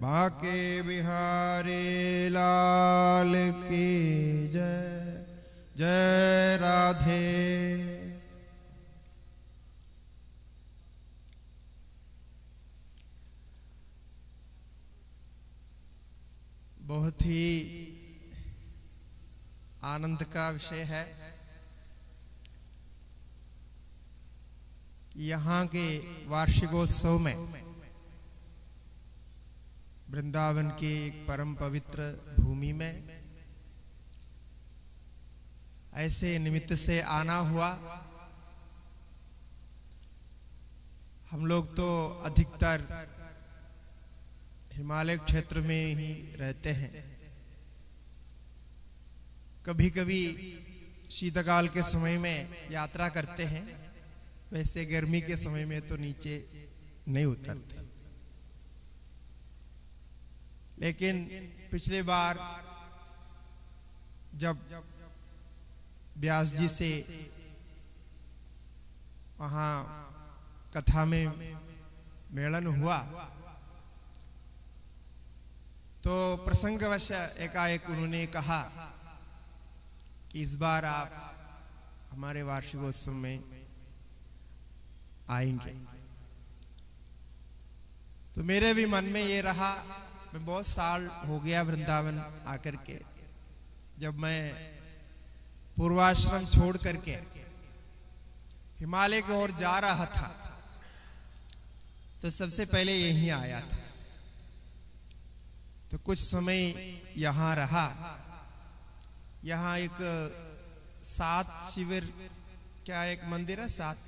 बाके बिहारी लाल की जय जय राधे बहुत ही आनंद का विषय है यहाँ के वार्षिकोत्सव में वृंदावन के एक परम पवित्र भूमि में ऐसे निमित्त से आना हुआ हम लोग तो अधिकतर हिमालय क्षेत्र में ही रहते हैं कभी कभी शीतकाल के समय में यात्रा करते हैं वैसे गर्मी के समय में तो नीचे नहीं उतरते लेकिन पिछले बार जब व्यास जी से वहां कथा में मेलन हुआ तो प्रसंगवश एकाएक उन्होंने कहा कि इस बार आप हमारे वार्षिकोत्सव में आएंगे तो मेरे भी मन में ये रहा मैं बहुत साल हो गया वृंदावन आकर के जब मैं पूर्वाश्रम छोड़ करके हिमालय की ओर जा रहा था तो सबसे पहले यहीं आया था तो कुछ समय यहाँ रहा यहाँ एक सात शिविर क्या एक मंदिर है सात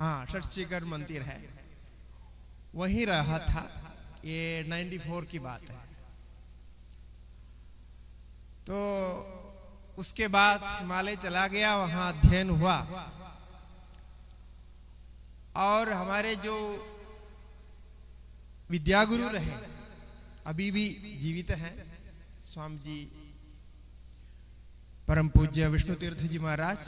हाँ षठ शिखर मंदिर है वहीं रहा था ये 94 की बात है तो उसके बाद हिमालय चला गया वहां अध्ययन हुआ और हमारे जो विद्यागुरु रहे अभी भी जीवित हैं स्वामी जी परम पूज्य विष्णु तीर्थ जी महाराज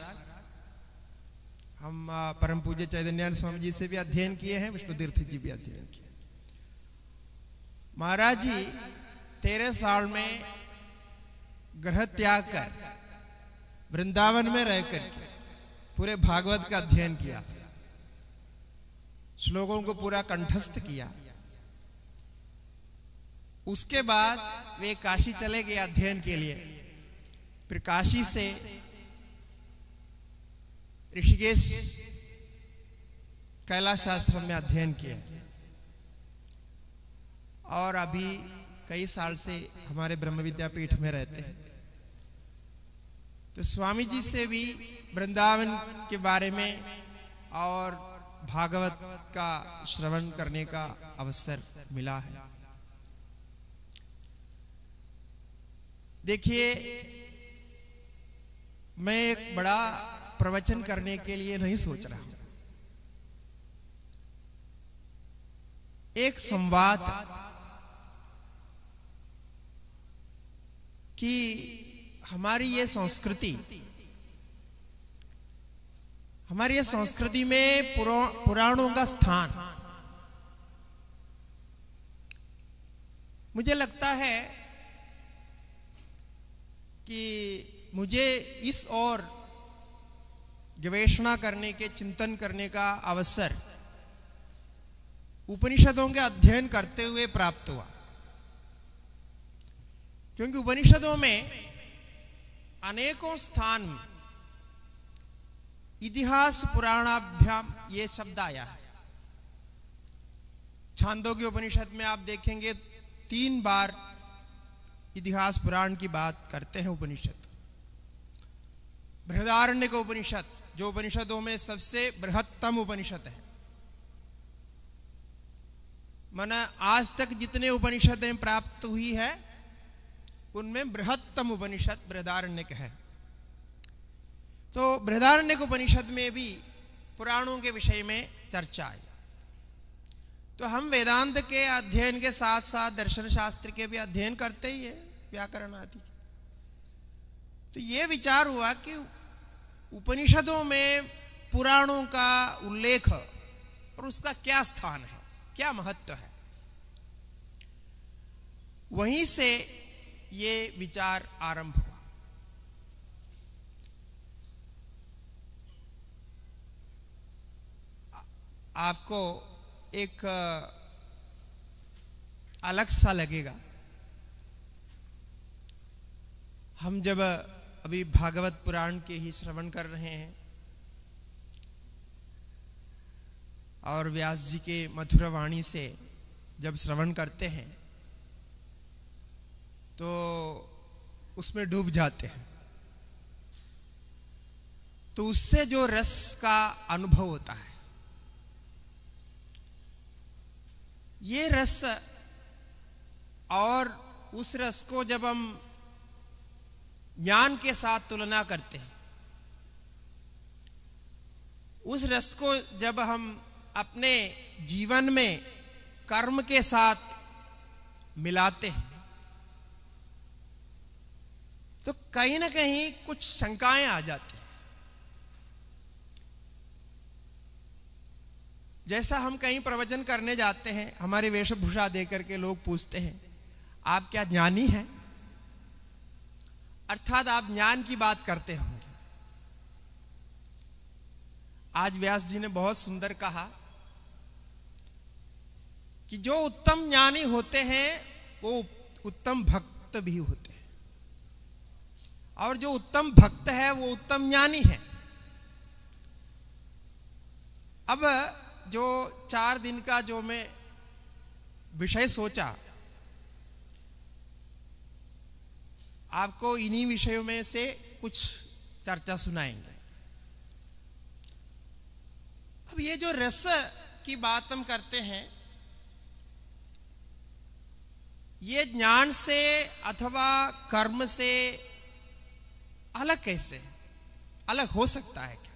हम परम पूज्य चैतन्यान स्वामी जी से भी अध्ययन किए हैं विष्णु तीर्थ जी भी अध्ययन किए महाराज जी तेरह साल में ग्रह त्याग कर वृंदावन में रह कर पूरे भागवत का अध्ययन किया श्लोकों को पूरा कंठस्थ किया उसके बाद वे काशी चले गए अध्ययन के लिए फिर काशी से ऋषिकेश कैलाश आश्रम में अध्ययन किया और अभी कई साल से हमारे ब्रह्म विद्यापीठ में रहते हैं तो स्वामी जी से भी वृंदावन के बारे में और भागवत का श्रवण करने का अवसर मिला है देखिए मैं एक बड़ा प्रवचन करने के लिए नहीं सोच रहा हूं एक संवाद कि हमारी ये संस्कृति हमारी ये संस्कृति में पुराणों का स्थान मुझे लगता है कि मुझे इस और गवेषणा करने के चिंतन करने का अवसर उपनिषदों के अध्ययन करते हुए प्राप्त हुआ क्योंकि उपनिषदों में अनेकों स्थान में इतिहास पुराणाभ्याम ये शब्द आया है छांदों के उपनिषद में आप देखेंगे तीन बार इतिहास पुराण की बात करते हैं उपनिषद बृहदारण्य का उपनिषद जो उपनिषदों में सबसे बृहत्तम उपनिषद है मना आज तक जितने उपनिषदें प्राप्त हुई है उनमें बृहत्तम उपनिषद बृहदारण्यक है तो बृहदारण्यक उपनिषद में भी पुराणों के विषय में चर्चा आई तो हम वेदांत के अध्ययन के साथ साथ दर्शन शास्त्र के भी अध्ययन करते ही है व्याकरण आदि तो ये विचार हुआ कि उपनिषदों में पुराणों का उल्लेख और उसका क्या स्थान है क्या महत्व है वहीं से ये विचार आरंभ हुआ आपको एक अलग सा लगेगा हम जब अभी भागवत पुराण के ही श्रवण कर रहे हैं और व्यास जी के मथुरा वाणी से जब श्रवण करते हैं तो उसमें डूब जाते हैं तो उससे जो रस का अनुभव होता है ये रस और उस रस को जब हम ज्ञान के साथ तुलना करते हैं उस रस को जब हम अपने जीवन में कर्म के साथ मिलाते हैं तो कहीं ना कहीं कुछ शंकाएं आ जाती जैसा हम कहीं प्रवचन करने जाते हैं हमारी वेशभूषा देकर के लोग पूछते हैं आप क्या ज्ञानी हैं अर्थात आप ज्ञान की बात करते होंगे आज व्यास जी ने बहुत सुंदर कहा कि जो उत्तम ज्ञानी होते हैं वो उत्तम भक्त भी होते हैं और जो उत्तम भक्त है वो उत्तम ज्ञानी है अब जो चार दिन का जो मैं विषय सोचा आपको इन्हीं विषयों में से कुछ चर्चा सुनाएंगे अब ये जो रस की बात हम करते हैं ये ज्ञान से अथवा कर्म से अलग कैसे अलग हो सकता है क्या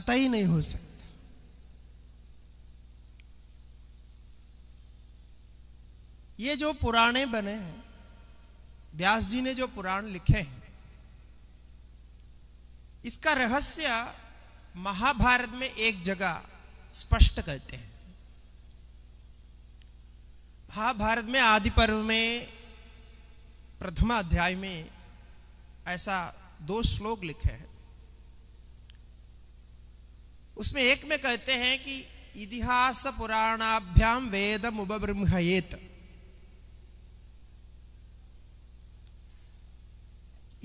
कतई नहीं हो सकता ये जो पुराणे बने हैं व्यास जी ने जो पुराण लिखे हैं इसका रहस्य महाभारत में एक जगह स्पष्ट करते हैं महाभारत में आदि पर्व में प्रथमाध्याय में ऐसा दो श्लोक लिखे हैं उसमें एक में कहते हैं कि इतिहास पुराणाभ्याम वेद मुबब्रह्मयेत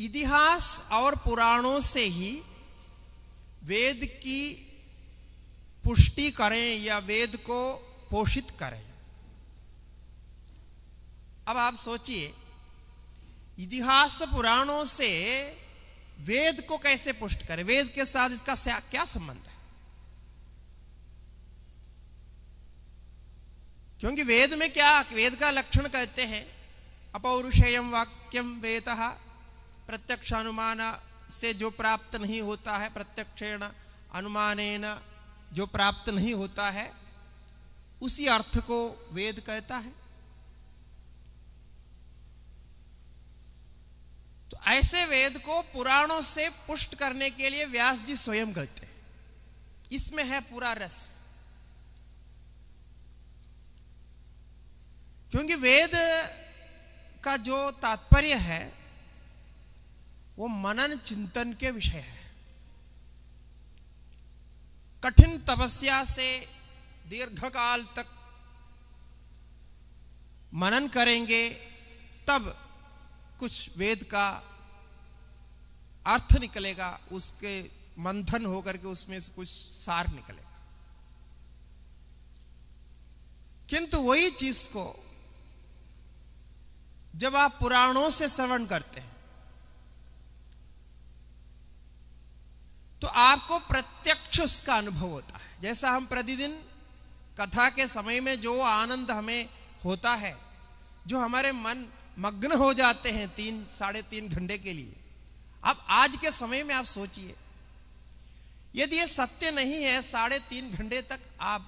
इतिहास और पुराणों से ही वेद की पुष्टि करें या वेद को पोषित करें अब आप सोचिए इतिहास पुराणों से वेद को कैसे पुष्ट करे वेद के साथ इसका क्या संबंध है क्योंकि वेद में क्या वेद का लक्षण कहते हैं अपौरुषेयम वाक्यम वेद प्रत्यक्ष अनुमान से जो प्राप्त नहीं होता है प्रत्यक्षेण अनुमान जो प्राप्त नहीं होता है उसी अर्थ को वेद कहता है तो ऐसे वेद को पुराणों से पुष्ट करने के लिए व्यास जी स्वयं कहते हैं इसमें है पूरा रस क्योंकि वेद का जो तात्पर्य है वो मनन चिंतन के विषय है कठिन तपस्या से दीर्घ काल तक मनन करेंगे तब कुछ वेद का अर्थ निकलेगा उसके मंथन होकर के उसमें से कुछ सार निकलेगा किंतु वही चीज को जब आप पुराणों से श्रवण करते हैं तो आपको प्रत्यक्ष उसका अनुभव होता है जैसा हम प्रतिदिन कथा के समय में जो आनंद हमें होता है जो हमारे मन मग्न हो जाते हैं तीन साढ़े तीन घंटे के लिए अब आज के समय में आप सोचिए यदि ये सत्य नहीं है साढ़े तीन घंटे तक आप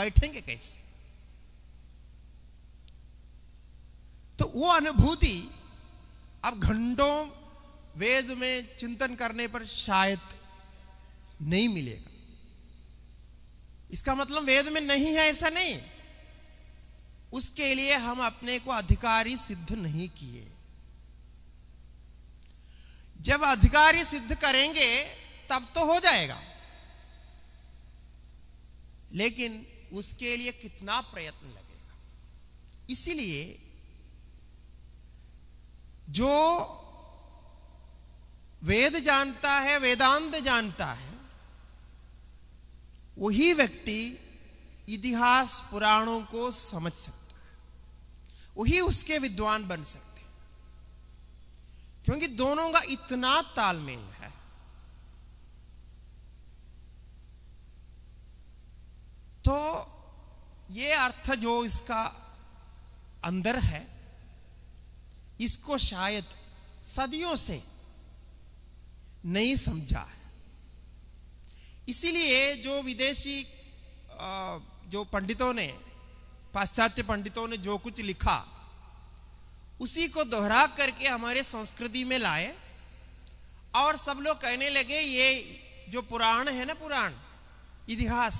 बैठेंगे कैसे तो वो अनुभूति अब घंटों वेद में चिंतन करने पर शायद नहीं मिलेगा इसका मतलब वेद में नहीं है ऐसा नहीं उसके लिए हम अपने को अधिकारी सिद्ध नहीं किए जब अधिकारी सिद्ध करेंगे तब तो हो जाएगा लेकिन उसके लिए कितना प्रयत्न लगेगा इसीलिए जो वेद जानता है वेदांत जानता है वही व्यक्ति इतिहास पुराणों को समझ सकता वही उसके विद्वान बन सकते क्योंकि दोनों का इतना तालमेल है तो ये अर्थ जो इसका अंदर है इसको शायद सदियों से नहीं समझा है इसीलिए जो विदेशी जो पंडितों ने पाश्चात्य पंडितों ने जो कुछ लिखा उसी को दोहरा करके हमारे संस्कृति में लाए और सब लोग कहने लगे ये जो पुराण है ना पुराण इतिहास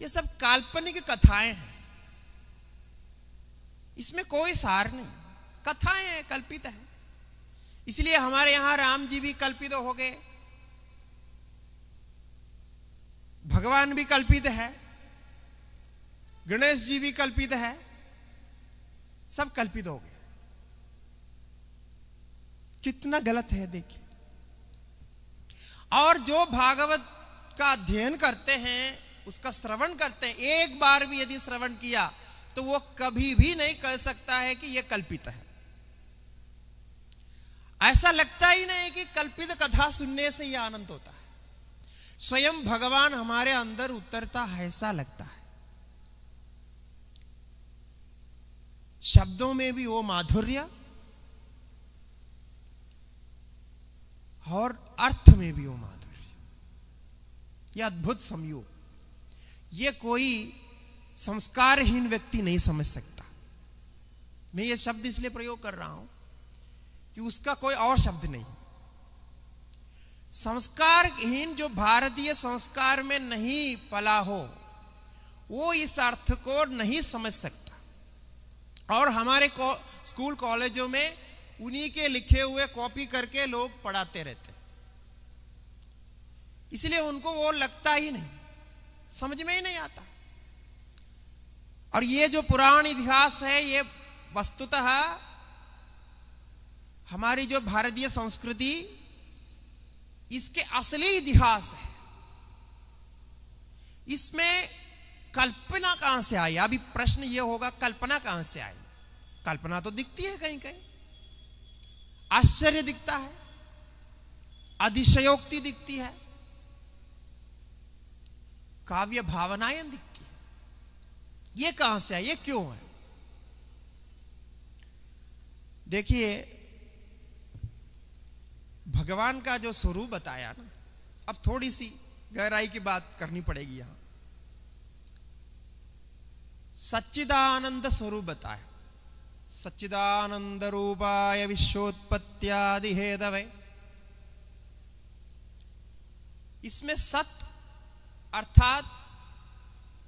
ये सब काल्पनिक कथाएं हैं इसमें कोई सार नहीं कथाएं हैं कल्पित है इसलिए हमारे यहां राम जी भी कल्पित हो गए भगवान भी कल्पित है गणेश जी भी कल्पित है सब कल्पित हो गए कितना गलत है देखिए और जो भागवत का अध्ययन करते हैं उसका श्रवण करते हैं एक बार भी यदि श्रवण किया तो वो कभी भी नहीं कह सकता है कि यह कल्पित है ऐसा लगता ही नहीं कि कल्पित कथा सुनने से यह आनंद होता है स्वयं भगवान हमारे अंदर उतरता है ऐसा लगता है शब्दों में भी वो माधुर्य और अर्थ में भी वो माधुर्य यह अद्भुत संयोग ये कोई संस्कारहीन व्यक्ति नहीं समझ सकता मैं ये शब्द इसलिए प्रयोग कर रहा हूं कि उसका कोई और शब्द नहीं संस्कारहीन जो भारतीय संस्कार में नहीं पला हो वो इस अर्थ को नहीं समझ सकता और हमारे को, स्कूल कॉलेजों में उन्हीं के लिखे हुए कॉपी करके लोग पढ़ाते रहते इसलिए उनको वो लगता ही नहीं समझ में ही नहीं आता और ये जो पुराण इतिहास है ये वस्तुतः हमारी जो भारतीय संस्कृति इसके असली इतिहास है इसमें कल्पना कहां से आई अभी प्रश्न यह होगा कल्पना कहां से आई कल्पना तो दिखती है कहीं कहीं आश्चर्य दिखता है अतिशयोक्ति दिखती है काव्य भावनाएं दिखती है यह कहां से आई ये क्यों है देखिए भगवान का जो स्वरूप बताया ना अब थोड़ी सी गहराई की बात करनी पड़ेगी यहां सच्चिदानंद स्वरूप बताए सच्चिदानंद रूपाय विश्वोत्पत्त्यादि हेदवे इसमें सत अर्थात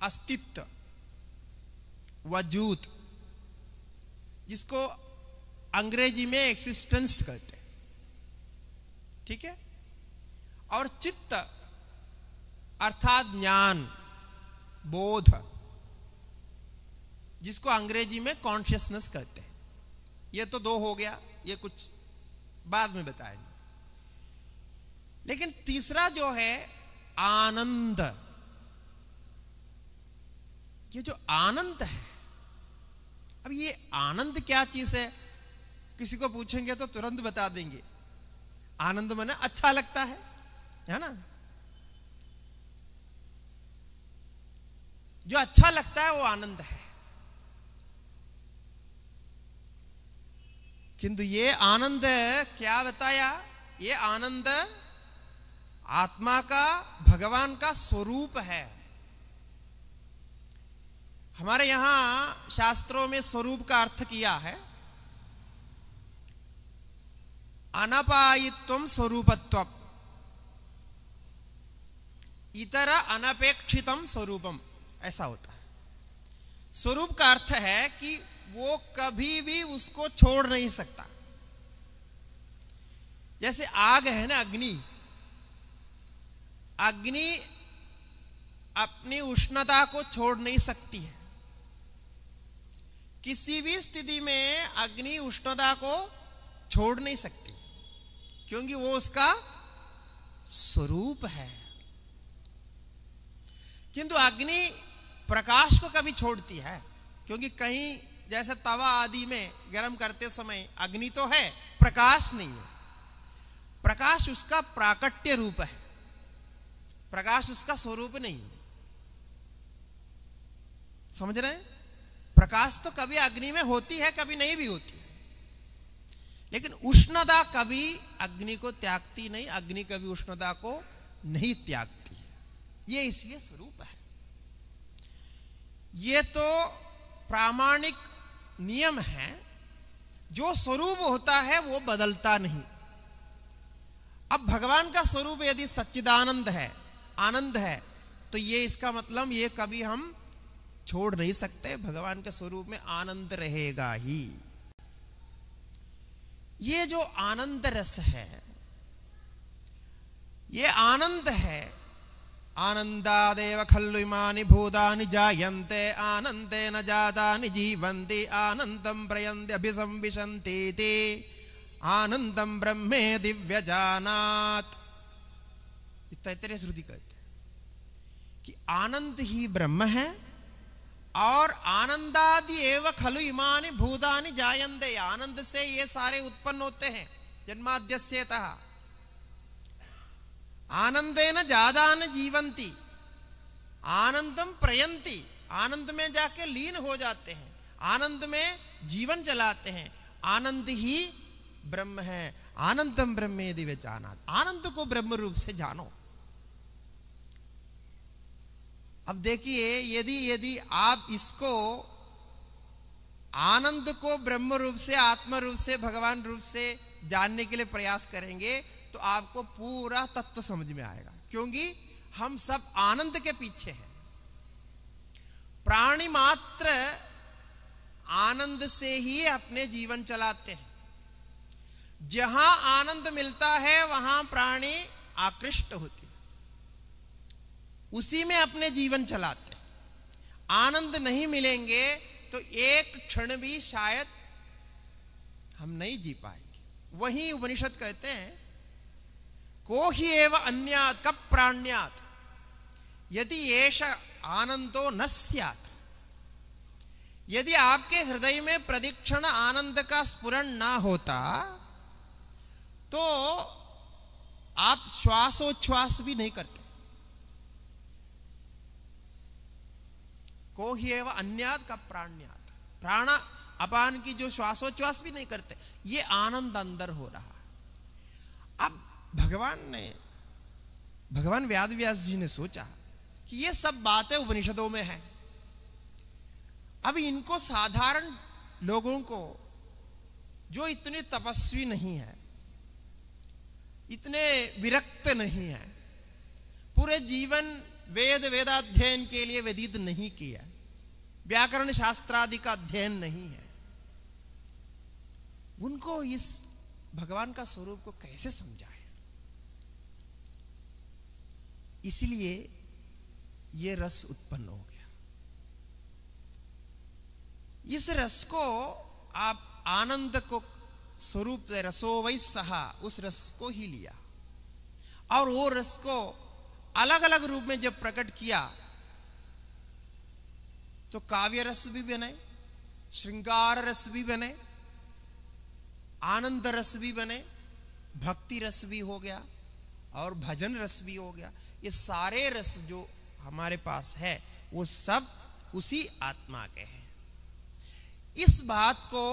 अस्तित्व वजूद जिसको अंग्रेजी में एक्सिस्टेंस कहते हैं ठीक है और चित्त अर्थात ज्ञान बोध जिसको अंग्रेजी में कॉन्शियसनेस कहते हैं ये तो दो हो गया ये कुछ बाद में बताएंगे लेकिन तीसरा जो है आनंद ये जो आनंद है अब ये आनंद क्या चीज है किसी को पूछेंगे तो तुरंत बता देंगे आनंद मना अच्छा लगता है है ना जो अच्छा लगता है वो आनंद है किंतु ये आनंद क्या बताया ये आनंद आत्मा का भगवान का स्वरूप है हमारे यहां शास्त्रों में स्वरूप का अर्थ किया है अनपायित्व स्वरूपत्व इतर अनपेक्षितम स्वरूपम ऐसा होता है स्वरूप का अर्थ है कि वो कभी भी उसको छोड़ नहीं सकता जैसे आग है ना अग्नि अग्नि अपनी उष्णता को छोड़ नहीं सकती है किसी भी स्थिति में अग्नि उष्णता को छोड़ नहीं सकती क्योंकि वो उसका स्वरूप है किंतु अग्नि प्रकाश को कभी छोड़ती है क्योंकि कहीं जैसे तवा आदि में गर्म करते समय अग्नि तो है प्रकाश नहीं है प्रकाश उसका प्राकट्य रूप है प्रकाश उसका स्वरूप नहीं है समझ रहे हैं प्रकाश तो कभी अग्नि में होती है कभी नहीं भी होती लेकिन उष्णता कभी अग्नि को त्यागती नहीं अग्नि कभी उष्णता को नहीं त्यागती है यह इसलिए स्वरूप है ये तो प्रामाणिक नियम है जो स्वरूप होता है वो बदलता नहीं अब भगवान का स्वरूप यदि सच्चिदानंद है आनंद है तो ये इसका मतलब ये कभी हम छोड़ नहीं सकते भगवान के स्वरूप में आनंद रहेगा ही ये जो आनंद रस है ये आनंद है आनन्दादेव खलु इमानि भूतानि जायन्ते आनन्देन जातानि जीवन्ति आनन्दं प्रयन्ति प्रयन्त्यभिसंविशन्तीति आनन्दं ब्रह्मे दिव्यजानात् तैतरे श्रुति कहते कि आनंद ही ब्रह्म है और आनंदादि एव खलु इमानि भूतानि जायन्ते आनंद से ये सारे उत्पन्न होते हैं जन्माद्यस्यतः आनंदेन जादान जीवंती आनंदम प्रयंती आनंद में जाके लीन हो जाते हैं आनंद में जीवन चलाते हैं आनंद ही ब्रह्म है आनंदम ब्रह्म यदि वे जाना आनंद को ब्रह्म रूप से जानो अब देखिए यदि यदि आप इसको आनंद को ब्रह्म रूप से आत्म रूप से भगवान रूप से जानने के लिए प्रयास करेंगे तो आपको पूरा तत्व समझ में आएगा क्योंकि हम सब आनंद के पीछे हैं प्राणी मात्र आनंद से ही अपने जीवन चलाते हैं जहां आनंद मिलता है वहां प्राणी आकृष्ट होती उसी में अपने जीवन चलाते आनंद नहीं मिलेंगे तो एक क्षण भी शायद हम नहीं जी पाएंगे वही उपनिषद कहते हैं को ही एव अन्यात् प्राण्यात यदि एष आनंदो न सैत यदि आपके हृदय में प्रदीक्षण आनंद का स्पुरण ना होता तो आप श्वासोच्छ्वास भी नहीं करते को ही एवं अन्यात का प्राण्यात प्राण अपान की जो श्वासोच्छ्वास भी नहीं करते ये आनंद अंदर हो रहा भगवान ने भगवान व्याद व्यास जी ने सोचा कि ये सब बातें उपनिषदों में है अब इनको साधारण लोगों को जो इतने तपस्वी नहीं है इतने विरक्त नहीं है पूरे जीवन वेद वेदाध्ययन के लिए वेदित नहीं किया व्याकरण शास्त्रादि का अध्ययन नहीं है उनको इस भगवान का स्वरूप को कैसे समझाए इसलिए यह रस उत्पन्न हो गया इस रस को आप आनंद को स्वरूप रसोवई सहा उस रस को ही लिया और वो रस को अलग अलग रूप में जब प्रकट किया तो काव्य रस भी बने श्रृंगार रस भी बने आनंद रस भी बने भक्ति रस भी हो गया और भजन रस भी हो गया ये सारे रस जो हमारे पास है वो सब उसी आत्मा के हैं इस बात को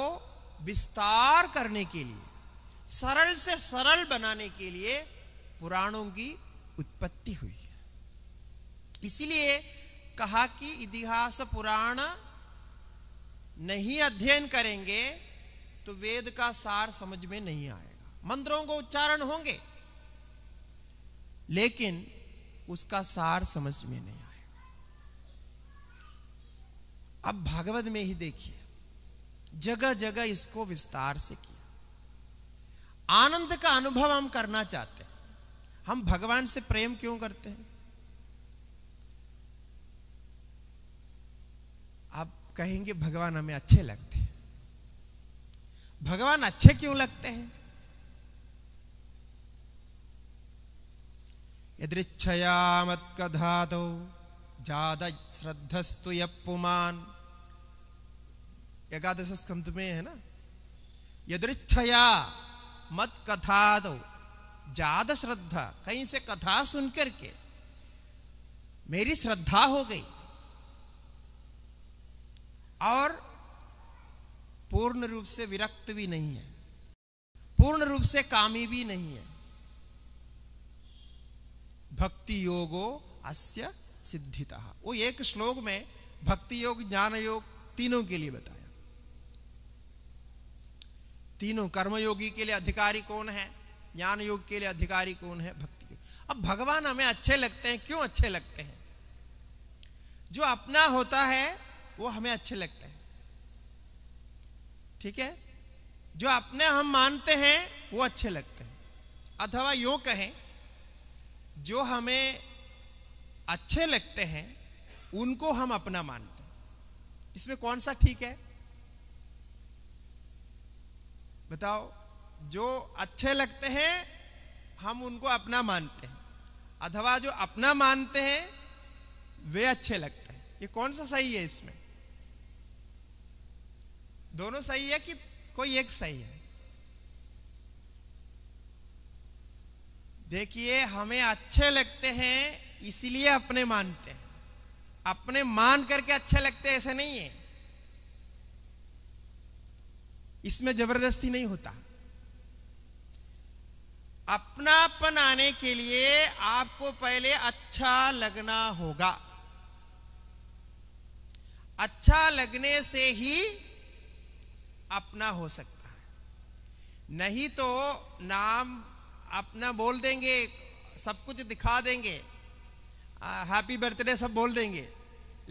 विस्तार करने के लिए सरल से सरल बनाने के लिए पुराणों की उत्पत्ति हुई है इसलिए कहा कि इतिहास पुराण नहीं अध्ययन करेंगे तो वेद का सार समझ में नहीं आएगा मंत्रों को उच्चारण होंगे लेकिन उसका सार समझ में नहीं आया अब भागवत में ही देखिए जगह जगह इसको विस्तार से किया आनंद का अनुभव हम करना चाहते हैं हम भगवान से प्रेम क्यों करते हैं आप कहेंगे भगवान हमें अच्छे लगते हैं भगवान अच्छे क्यों लगते हैं यदृच्छयामत्कधातौ जातश्रद्धस्तु यः पुमान् एकादश स्कंध में है ना यदृच्छया मत कथा दो जाद श्रद्धा कहीं से कथा सुन करके मेरी श्रद्धा हो गई और पूर्ण रूप से विरक्त भी नहीं है पूर्ण रूप से कामी भी नहीं है भक्ति योगो अस्य सिद्धिता वो एक श्लोक में भक्ति योग ज्ञान योग तीनों के लिए बताया तीनों कर्मयोगी के लिए अधिकारी कौन है ज्ञान योग के लिए अधिकारी कौन है भक्ति योग अब भगवान हमें अच्छे लगते हैं क्यों अच्छे लगते हैं जो अपना होता है वो हमें अच्छे लगते हैं ठीक है जो अपने हम मानते हैं वो अच्छे लगते हैं अथवा यो कहें जो हमें अच्छे लगते हैं उनको हम अपना मानते हैं इसमें कौन सा ठीक है बताओ जो अच्छे लगते हैं हम उनको अपना मानते हैं अथवा जो अपना मानते हैं वे अच्छे लगते हैं ये कौन सा सही है इसमें दोनों सही है कि कोई एक सही है देखिए हमें अच्छे लगते हैं इसलिए अपने मानते हैं अपने मान करके अच्छे लगते ऐसे नहीं है इसमें जबरदस्ती नहीं होता अपनापन आने के लिए आपको पहले अच्छा लगना होगा अच्छा लगने से ही अपना हो सकता है नहीं तो नाम अपना बोल देंगे सब कुछ दिखा देंगे हैप्पी बर्थडे सब बोल देंगे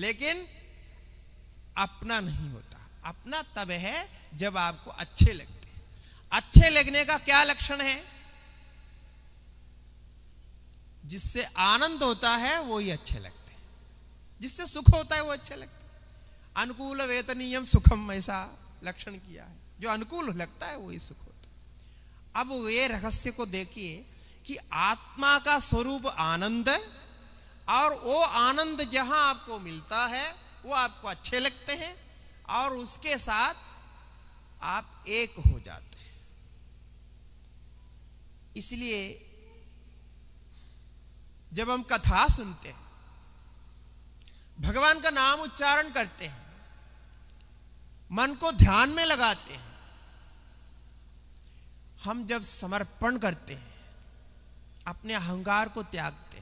लेकिन अपना नहीं होता अपना तब है जब आपको अच्छे लगते अच्छे लगने का क्या लक्षण है जिससे आनंद होता है वो ही अच्छे लगते हैं जिससे सुख होता है वो अच्छे लगते अनुकूल वेतनीयम सुखम ऐसा लक्षण किया है जो अनुकूल लगता है वही सुख होता है अब वे रहस्य को देखिए कि आत्मा का स्वरूप आनंद है और वो आनंद जहां आपको मिलता है वो आपको अच्छे लगते हैं और उसके साथ आप एक हो जाते हैं इसलिए जब हम कथा सुनते हैं भगवान का नाम उच्चारण करते हैं मन को ध्यान में लगाते हैं हम जब समर्पण करते हैं अपने अहंकार को त्यागते हैं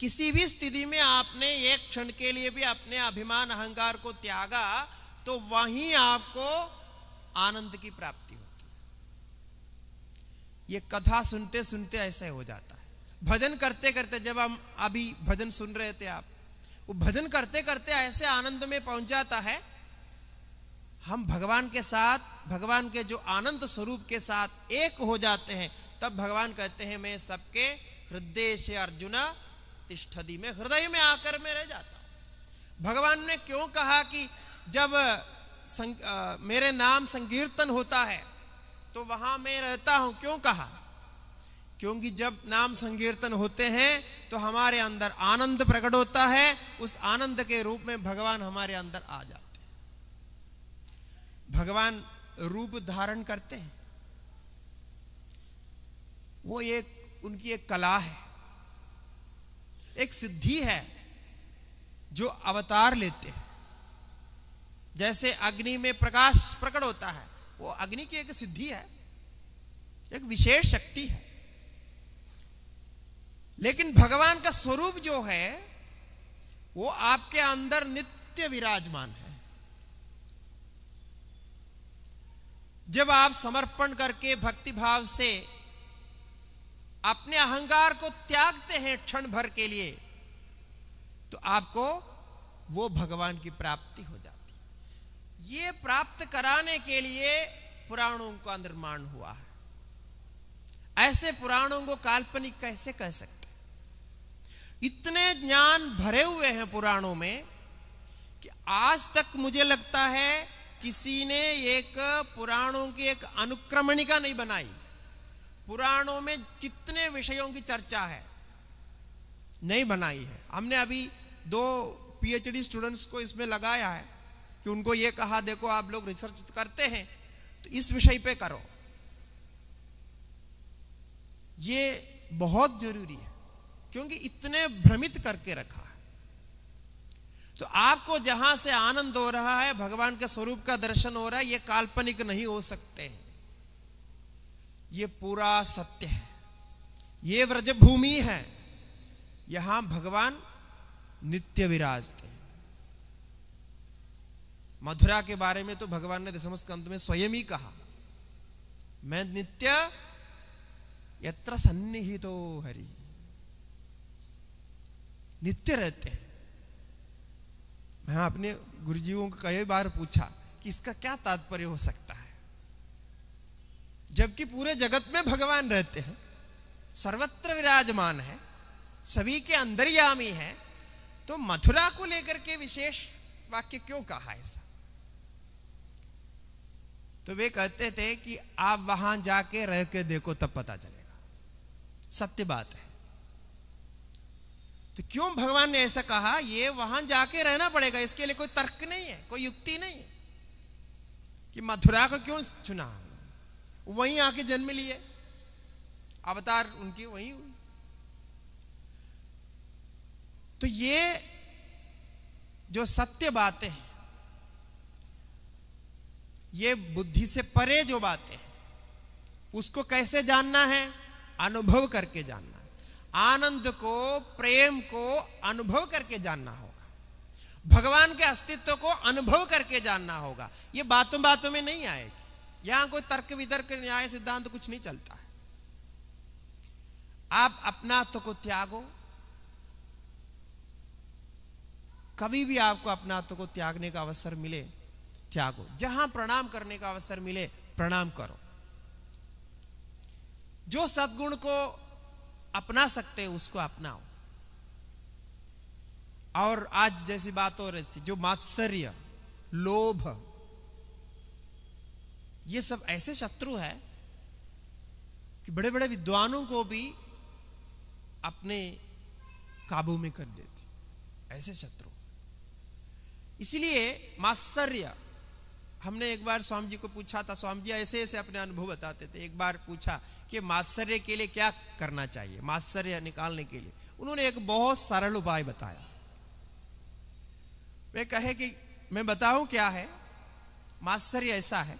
किसी भी स्थिति में आपने एक क्षण के लिए भी अपने अभिमान अहंकार को त्यागा तो वहीं आपको आनंद की प्राप्ति होती है ये कथा सुनते सुनते ऐसे हो जाता है भजन करते करते जब हम अभी भजन सुन रहे थे आप वो भजन करते करते ऐसे आनंद में पहुंच जाता है हम भगवान के साथ भगवान के जो आनंद स्वरूप के साथ एक हो जाते हैं तब भगवान कहते हैं मैं सबके हृदय से अर्जुना तिष्ठदी में हृदय में आकर में रह जाता हूं भगवान ने क्यों कहा कि जब संग, आ, मेरे नाम संकीर्तन होता है तो वहां मैं रहता हूं क्यों कहा क्योंकि जब नाम संकीर्तन होते हैं तो हमारे अंदर आनंद प्रकट होता है उस आनंद के रूप में भगवान हमारे अंदर आ जाता भगवान रूप धारण करते हैं वो एक उनकी एक कला है एक सिद्धि है जो अवतार लेते हैं जैसे अग्नि में प्रकाश प्रकट होता है वो अग्नि की एक सिद्धि है एक विशेष शक्ति है लेकिन भगवान का स्वरूप जो है वो आपके अंदर नित्य विराजमान है जब आप समर्पण करके भक्ति भाव से अपने अहंकार को त्यागते हैं क्षण भर के लिए तो आपको वो भगवान की प्राप्ति हो जाती ये प्राप्त कराने के लिए पुराणों का निर्माण हुआ है ऐसे पुराणों को काल्पनिक कैसे कह सकते इतने ज्ञान भरे हुए हैं पुराणों में कि आज तक मुझे लगता है किसी ने एक पुराणों की एक अनुक्रमणिका नहीं बनाई पुराणों में कितने विषयों की चर्चा है नहीं बनाई है हमने अभी दो पीएचडी स्टूडेंट्स को इसमें लगाया है कि उनको यह कहा देखो आप लोग रिसर्च करते हैं तो इस विषय पे करो ये बहुत जरूरी है क्योंकि इतने भ्रमित करके रखा तो आपको जहां से आनंद हो रहा है भगवान के स्वरूप का दर्शन हो रहा है ये काल्पनिक नहीं हो सकते हैं ये पूरा सत्य है ये व्रजभूमि है यहां भगवान नित्य विराजते थे मथुरा के बारे में तो भगवान ने दशम स्कंद में स्वयं ही कहा मैं नित्य यत्र सन्निहितो हरि नित्य रहते हैं मैं आपने गुरुजीवों को कई बार पूछा कि इसका क्या तात्पर्य हो सकता है जबकि पूरे जगत में भगवान रहते हैं सर्वत्र विराजमान है सभी के अंदरयामी है तो मथुरा को लेकर के विशेष वाक्य क्यों कहा ऐसा तो वे कहते थे कि आप वहां जाके रह के देखो तब पता चलेगा सत्य बात है तो क्यों भगवान ने ऐसा कहा ये वहां जाके रहना पड़ेगा इसके लिए कोई तर्क नहीं है कोई युक्ति नहीं है कि मथुरा को क्यों चुना वहीं आके जन्म लिए अवतार उनकी वहीं हुई तो ये जो सत्य बातें हैं ये बुद्धि से परे जो बातें हैं उसको कैसे जानना है अनुभव करके जानना आनंद को प्रेम को अनुभव करके जानना होगा भगवान के अस्तित्व को अनुभव करके जानना होगा ये बातों बातों में नहीं आएगी यहां कोई तर्क वितर्क न्याय सिद्धांत कुछ नहीं चलता है आप तो को त्यागो कभी भी आपको तो को त्यागने का अवसर मिले त्यागो जहां प्रणाम करने का अवसर मिले प्रणाम करो जो सदगुण को अपना सकते हो उसको अपनाओ और आज जैसी बात हो रही थी जो मात्सर्य लोभ ये सब ऐसे शत्रु है कि बड़े बड़े विद्वानों को भी अपने काबू में कर देते ऐसे शत्रु इसलिए मात्सर्य हमने एक बार स्वामी जी को पूछा था स्वामी जी ऐसे ऐसे अपने अनुभव बताते थे एक बार पूछा कि मात्सर्य के लिए क्या करना चाहिए मात्सर्य निकालने के लिए उन्होंने एक बहुत सरल उपाय बताया वे कहे कि मैं बताऊं क्या है मात्सर्य ऐसा है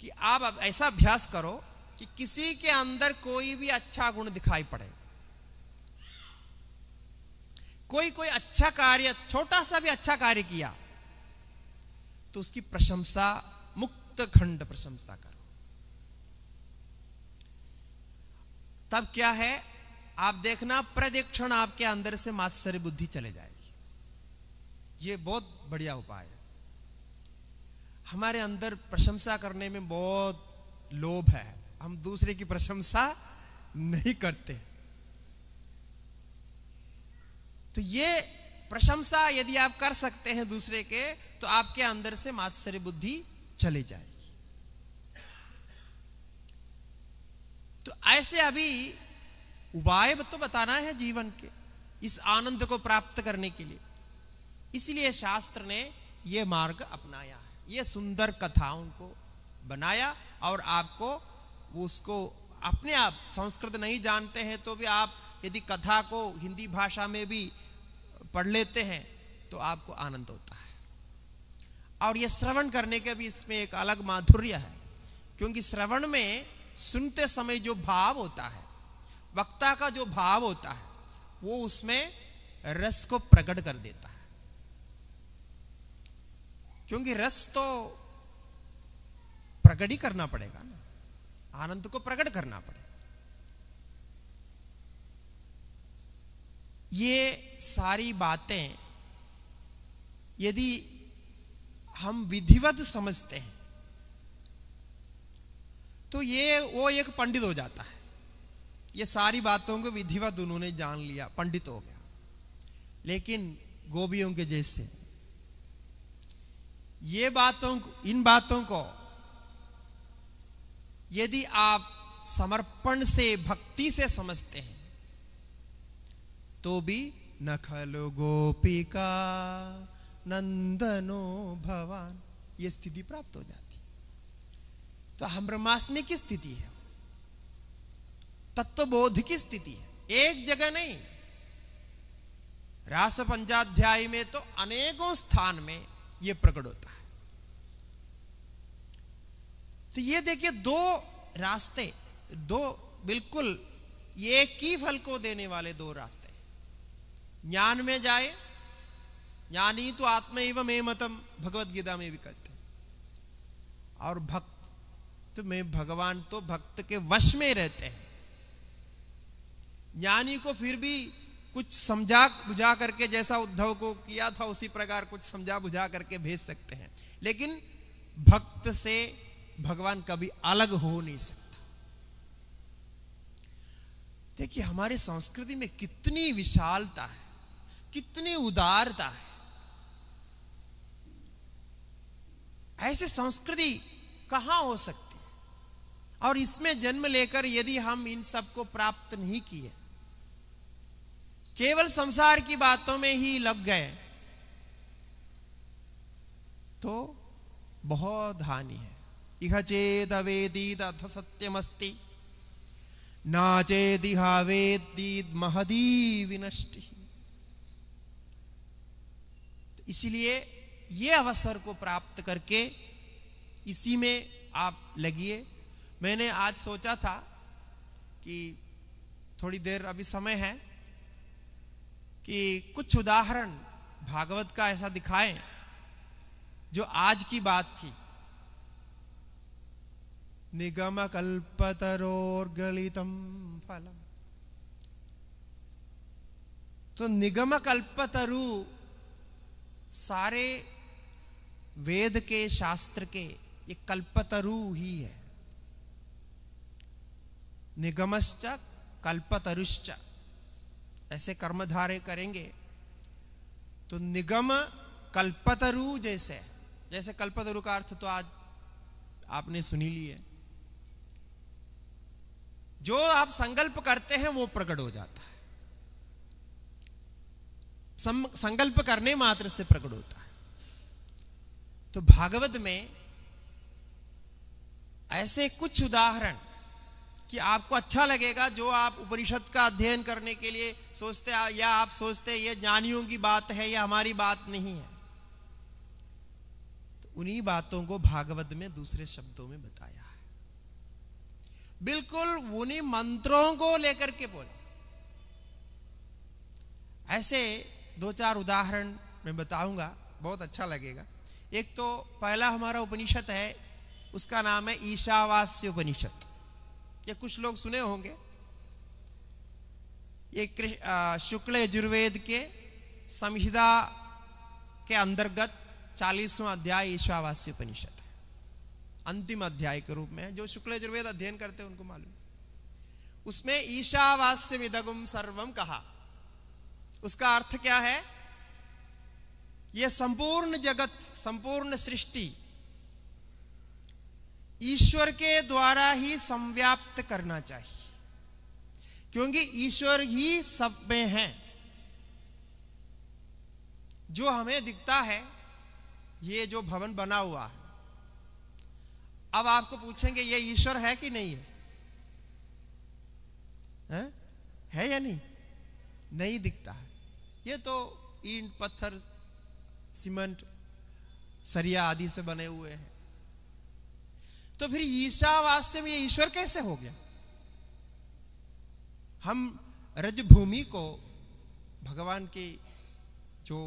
कि आप अब ऐसा अभ्यास करो कि किसी के अंदर कोई भी अच्छा गुण दिखाई पड़े कोई कोई अच्छा कार्य छोटा सा भी अच्छा कार्य किया तो उसकी प्रशंसा मुक्त खंड प्रशंसा करो तब क्या है आप देखना प्रदीक्षण आपके अंदर से मात्सर्य बुद्धि चले जाएगी ये बहुत बढ़िया उपाय है हमारे अंदर प्रशंसा करने में बहुत लोभ है हम दूसरे की प्रशंसा नहीं करते तो ये प्रशंसा यदि आप कर सकते हैं दूसरे के तो आपके अंदर से मात्सर्य बुद्धि चले जाएगी तो ऐसे अभी उपाय तो बताना है जीवन के इस आनंद को प्राप्त करने के लिए इसलिए शास्त्र ने यह मार्ग अपनाया है यह सुंदर कथाओं को बनाया और आपको उसको अपने आप संस्कृत नहीं जानते हैं तो भी आप यदि कथा को हिंदी भाषा में भी पढ़ लेते हैं तो आपको आनंद होता है और ये श्रवण करने के भी इसमें एक अलग माधुर्य है क्योंकि श्रवण में सुनते समय जो भाव होता है वक्ता का जो भाव होता है वो उसमें रस को प्रकट कर देता है क्योंकि रस तो प्रकट ही करना पड़ेगा ना आनंद को प्रकट करना पड़ेगा ये सारी बातें यदि हम विधिवत समझते हैं तो ये वो एक पंडित हो जाता है ये सारी बातों को विधिवत उन्होंने जान लिया पंडित हो गया लेकिन गोपियों के जैसे ये बातों इन बातों को यदि आप समर्पण से भक्ति से समझते हैं तो भी नखल गोपिका नंदनो भवान ये स्थिति प्राप्त हो जाती तो हम ब्रह्मास्मि की स्थिति है तत्व बोध की स्थिति है एक जगह नहीं रास पंचाध्याय में तो अनेकों स्थान में यह प्रकट होता है तो ये देखिए दो रास्ते दो बिल्कुल एक ही फल को देने वाले दो रास्ते ज्ञान में जाए ज्ञानी तो आत्म एवं मे मतम भगवदगीता में भी कहते और भक्त में भगवान तो भक्त के वश में रहते हैं ज्ञानी को फिर भी कुछ समझा बुझा करके जैसा उद्धव को किया था उसी प्रकार कुछ समझा बुझा करके भेज सकते हैं लेकिन भक्त से भगवान कभी अलग हो नहीं सकता देखिए हमारे संस्कृति में कितनी विशालता है कितनी उदारता है ऐसी संस्कृति कहा हो सकती है और इसमें जन्म लेकर यदि हम इन सब को प्राप्त नहीं किए केवल संसार की बातों में ही लग गए तो बहुत हानि है इह चेद अवेदीद अथ सत्यमस्ति नाचेदिहावेदीद महदी विनष्टि तो इसलिए ये अवसर को प्राप्त करके इसी में आप लगिए मैंने आज सोचा था कि थोड़ी देर अभी समय है कि कुछ उदाहरण भागवत का ऐसा दिखाएं जो आज की बात थी निगम कल्पतरोर्गलितम फलम तो निगम कल्पतरु सारे वेद के शास्त्र के ये कल्पतरु ही है निगमश्च कल्पतरुश्च ऐसे कर्मधारे करेंगे तो निगम कल्पतरु जैसे जैसे कल्पतरु का अर्थ तो आज आपने सुनी ली है जो आप संकल्प करते हैं वो प्रकट हो जाता है संकल्प करने मात्र से प्रकट होता है तो भागवत में ऐसे कुछ उदाहरण कि आपको अच्छा लगेगा जो आप उपनिषद का अध्ययन करने के लिए सोचते या आप सोचते ये ज्ञानियों की बात है या हमारी बात नहीं है तो उन्हीं बातों को भागवत में दूसरे शब्दों में बताया है बिल्कुल उन्हीं मंत्रों को लेकर के बोले ऐसे दो चार उदाहरण मैं बताऊंगा बहुत अच्छा लगेगा एक तो पहला हमारा उपनिषद है उसका नाम है ईशावास्य उपनिषद ये कुछ लोग सुने होंगे ये शुक्ल यजुर्वेद के संहिता के अंतर्गत चालीसवां अध्याय ईशावास्य उपनिषद है अंतिम अध्याय के रूप में जो शुक्ल यजुर्वेद अध्ययन करते हैं उनको मालूम उसमें ईशावास्य विदगुम सर्वम कहा उसका अर्थ क्या है यह संपूर्ण जगत संपूर्ण सृष्टि ईश्वर के द्वारा ही संव्याप्त करना चाहिए क्योंकि ईश्वर ही सब में है जो हमें दिखता है ये जो भवन बना हुआ है अब आपको पूछेंगे ये ईश्वर है कि नहीं है है, है या नहीं नहीं दिखता है ये तो ईंट पत्थर सीमेंट सरिया आदि से बने हुए हैं तो फिर ईशावास्य में ईश्वर कैसे हो गया हम रजभूमि को भगवान के जो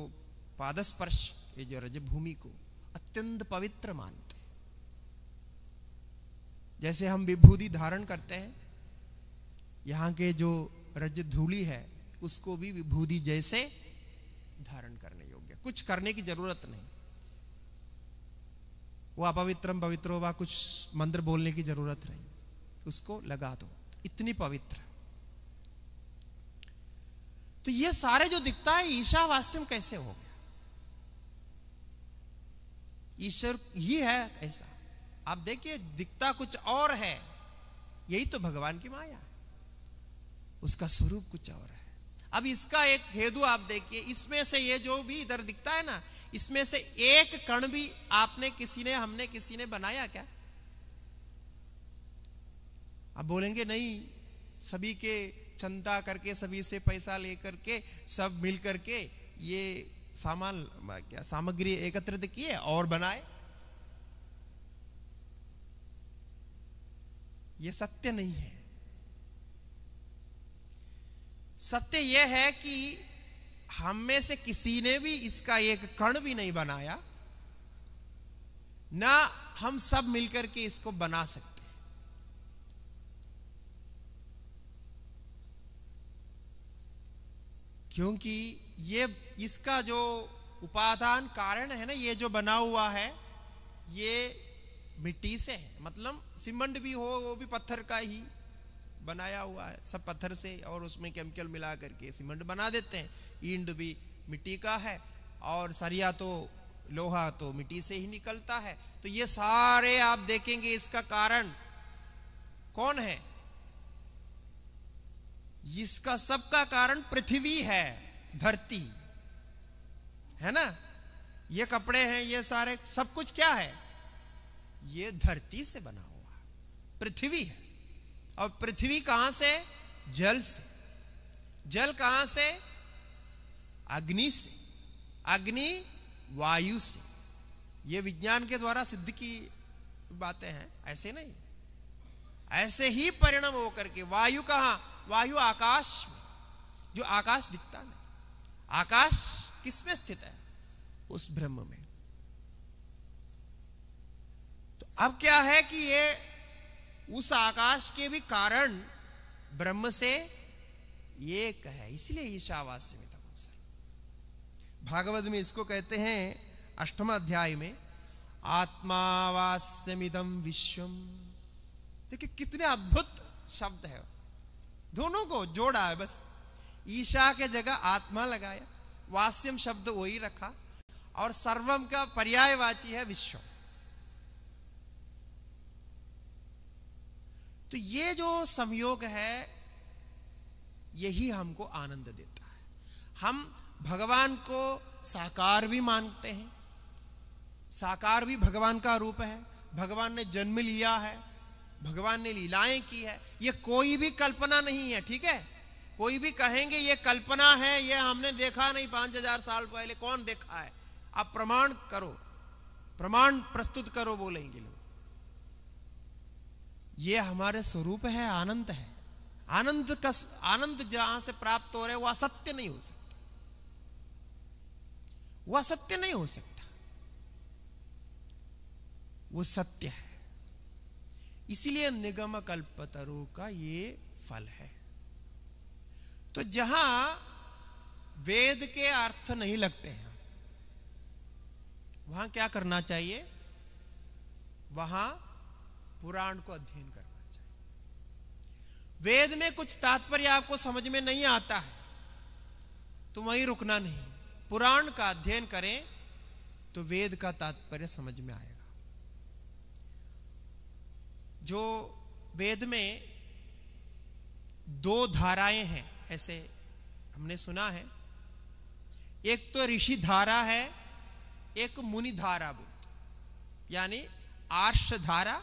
पादस्पर्श ये जो रजभूमि को अत्यंत पवित्र मानते हैं जैसे हम विभूति धारण करते हैं यहां के जो रज धूली है उसको भी विभूति जैसे धारण करने कुछ करने की जरूरत नहीं वो अपवित्रम पवित्र व कुछ मंत्र बोलने की जरूरत नहीं उसको लगा दो इतनी पवित्र तो ये सारे जो दिखता है ईशावास्यम कैसे हो गया ईश्वर ही है ऐसा आप देखिए दिखता कुछ और है यही तो भगवान की माया उसका स्वरूप कुछ और है अब इसका एक हेदु आप देखिए इसमें से ये जो भी इधर दिखता है ना इसमें से एक कण भी आपने किसी ने हमने किसी ने बनाया क्या अब बोलेंगे नहीं सभी के चंदा करके सभी से पैसा लेकर के सब मिल करके ये सामान क्या सामग्री एकत्रित किए और बनाए ये सत्य नहीं है सत्य यह है कि हम में से किसी ने भी इसका एक कण भी नहीं बनाया ना हम सब मिलकर के इसको बना सकते क्योंकि ये इसका जो उपादान कारण है ना ये जो बना हुआ है ये मिट्टी से है मतलब सिमंड भी हो वो भी पत्थर का ही बनाया हुआ है सब पत्थर से और उसमें केमिकल मिला करके सीमेंट बना देते हैं ईंड भी मिट्टी का है और सरिया तो लोहा तो मिट्टी से ही निकलता है तो ये सारे आप देखेंगे इसका कारण कौन है इसका सबका कारण पृथ्वी है धरती है ना ये कपड़े हैं ये सारे सब कुछ क्या है ये धरती से बना हुआ पृथ्वी है और पृथ्वी कहां से जल से जल कहां से अग्नि से अग्नि वायु से ये विज्ञान के द्वारा सिद्ध की बातें हैं ऐसे नहीं ऐसे ही परिणाम होकर के वायु कहां वायु आकाश में जो आकाश दिखता नहीं आकाश किसमें स्थित है उस ब्रह्म में तो अब क्या है कि ये उस आकाश के भी कारण ब्रह्म से एक है इसलिए ईशावास से भागवत में इसको कहते हैं अष्टम अध्याय में आत्मावास्यमिदम विश्वम देखिए कितने अद्भुत शब्द है दोनों को जोड़ा है बस ईशा के जगह आत्मा लगाया वास्यम शब्द वही रखा और सर्वम का पर्यायवाची है विश्वम तो ये जो संयोग है यही हमको आनंद देता है हम भगवान को साकार भी मानते हैं साकार भी भगवान का रूप है भगवान ने जन्म लिया है भगवान ने लीलाएं की है ये कोई भी कल्पना नहीं है ठीक है कोई भी कहेंगे ये कल्पना है ये हमने देखा नहीं पांच हजार साल पहले कौन देखा है आप प्रमाण करो प्रमाण प्रस्तुत करो बोलेंगे लोग ये हमारे स्वरूप है आनंद है आनंद का आनंद जहां से प्राप्त हो रहे वह असत्य नहीं हो सकता वह असत्य नहीं हो सकता वो सत्य है इसलिए निगम तरु का ये फल है तो जहां वेद के अर्थ नहीं लगते हैं वहां क्या करना चाहिए वहां पुराण को अध्ययन करना चाहिए वेद में कुछ तात्पर्य आपको समझ में नहीं आता है तो वहीं रुकना नहीं पुराण का अध्ययन करें तो वेद का तात्पर्य समझ में आएगा जो वेद में दो धाराएं हैं ऐसे हमने सुना है एक तो ऋषि धारा है एक मुनि धारा बोलते यानी आर्ष धारा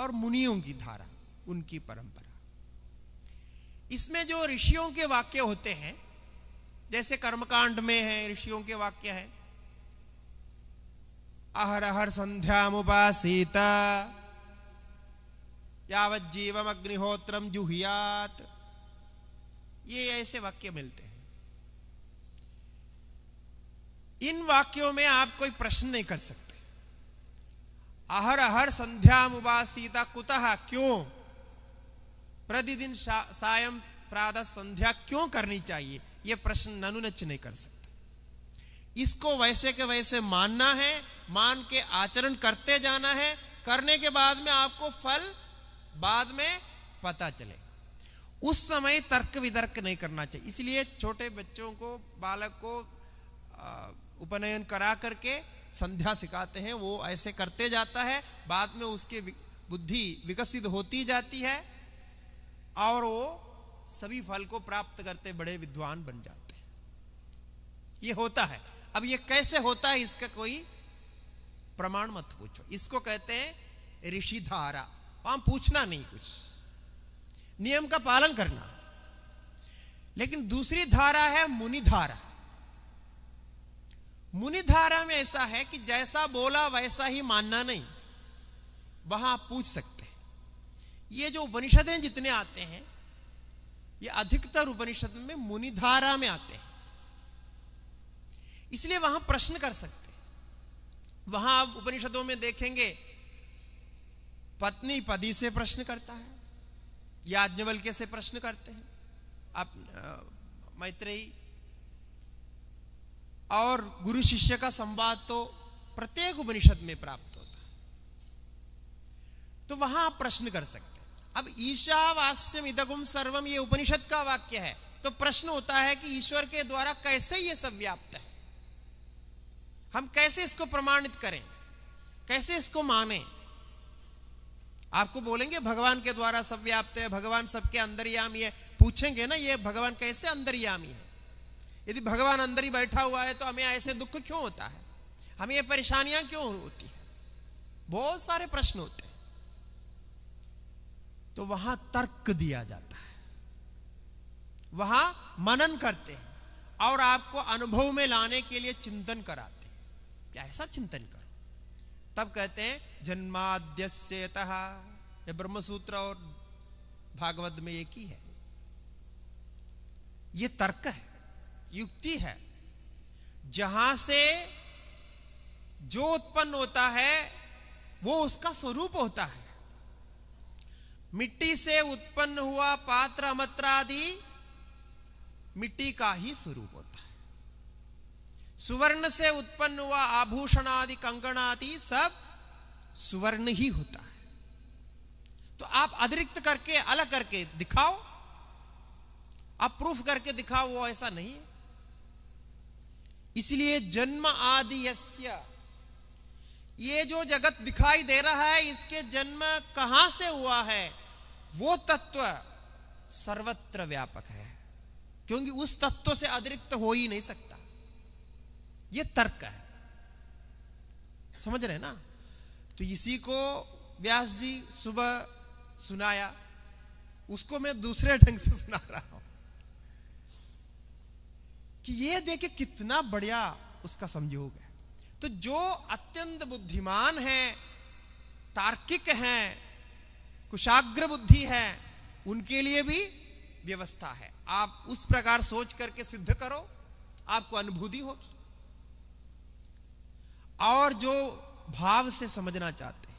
और मुनियों की धारा उनकी परंपरा इसमें जो ऋषियों के वाक्य होते हैं जैसे कर्मकांड में है ऋषियों के वाक्य है अहर अहर संध्या मुसीता यावत जीवम अग्निहोत्रम जुहियात ये ऐसे वाक्य मिलते हैं इन वाक्यों में आप कोई प्रश्न नहीं कर सकते अहर हर संध्या मुबासीता कुतः क्यों प्रतिदिन सायं प्रातः संध्या क्यों करनी चाहिए यह प्रश्न ननुनच नहीं कर सकता इसको वैसे के वैसे मानना है मान के आचरण करते जाना है करने के बाद में आपको फल बाद में पता चले उस समय तर्क विदर्क नहीं करना चाहिए इसलिए छोटे बच्चों को बालक को उपनयन करा करके संध्या सिखाते हैं वो ऐसे करते जाता है बाद में उसके बुद्धि विकसित होती जाती है और वो सभी फल को प्राप्त करते बड़े विद्वान बन जाते हैं ये होता है अब ये कैसे होता है इसका कोई प्रमाण मत पूछो इसको कहते हैं ऋषिधारा वहां पूछना नहीं कुछ नियम का पालन करना लेकिन दूसरी धारा है मुनि धारा मुनिधारा में ऐसा है कि जैसा बोला वैसा ही मानना नहीं वहां आप पूछ सकते हैं ये जो उपनिषदें जितने आते हैं ये अधिकतर उपनिषद में मुनिधारा में आते हैं इसलिए वहां प्रश्न कर सकते हैं वहां आप उपनिषदों में देखेंगे पत्नी पति से प्रश्न करता है याज्ञवल्क्य से प्रश्न करते हैं आप मैत्रेयी और गुरु शिष्य का संवाद तो प्रत्येक उपनिषद में प्राप्त होता है तो वहां आप प्रश्न कर सकते हैं अब ईशावास्यम इदगुम सर्वम ये उपनिषद का वाक्य है तो प्रश्न होता है कि ईश्वर के द्वारा कैसे ये सब व्याप्त है हम कैसे इसको प्रमाणित करें कैसे इसको माने आपको बोलेंगे भगवान के द्वारा सब व्याप्त है भगवान सबके अंदरयामी है पूछेंगे ना ये भगवान कैसे अंदरयामी है यदि भगवान अंदर ही बैठा हुआ है तो हमें ऐसे दुख क्यों होता है हमें ये परेशानियां क्यों होती है बहुत सारे प्रश्न होते हैं तो वहां तर्क दिया जाता है वहां मनन करते हैं और आपको अनुभव में लाने के लिए चिंतन कराते हैं ऐसा चिंतन करो तब कहते हैं जन्माद्यतः ये ब्रह्मसूत्र और भागवत में एक ही है ये तर्क है युक्ति है जहां से जो उत्पन्न होता है वो उसका स्वरूप होता है मिट्टी से उत्पन्न हुआ पात्र अमत्र आदि मिट्टी का ही स्वरूप होता है सुवर्ण से उत्पन्न हुआ आभूषण आदि कंकण आदि सब सुवर्ण ही होता है तो आप अतिरिक्त करके अलग करके दिखाओ आप प्रूफ करके दिखाओ वो ऐसा नहीं है इसलिए जन्म आदि ये जो जगत दिखाई दे रहा है इसके जन्म कहां से हुआ है वो तत्व सर्वत्र व्यापक है क्योंकि उस तत्व से अतिरिक्त हो ही नहीं सकता ये तर्क है समझ रहे ना तो इसी को व्यास जी सुबह सुनाया उसको मैं दूसरे ढंग से सुना रहा हूं कि ये देखे कितना बढ़िया उसका संयोग है तो जो अत्यंत बुद्धिमान है तार्किक है कुशाग्र बुद्धि है उनके लिए भी व्यवस्था है आप उस प्रकार सोच करके सिद्ध करो आपको अनुभूति होगी और जो भाव से समझना चाहते हैं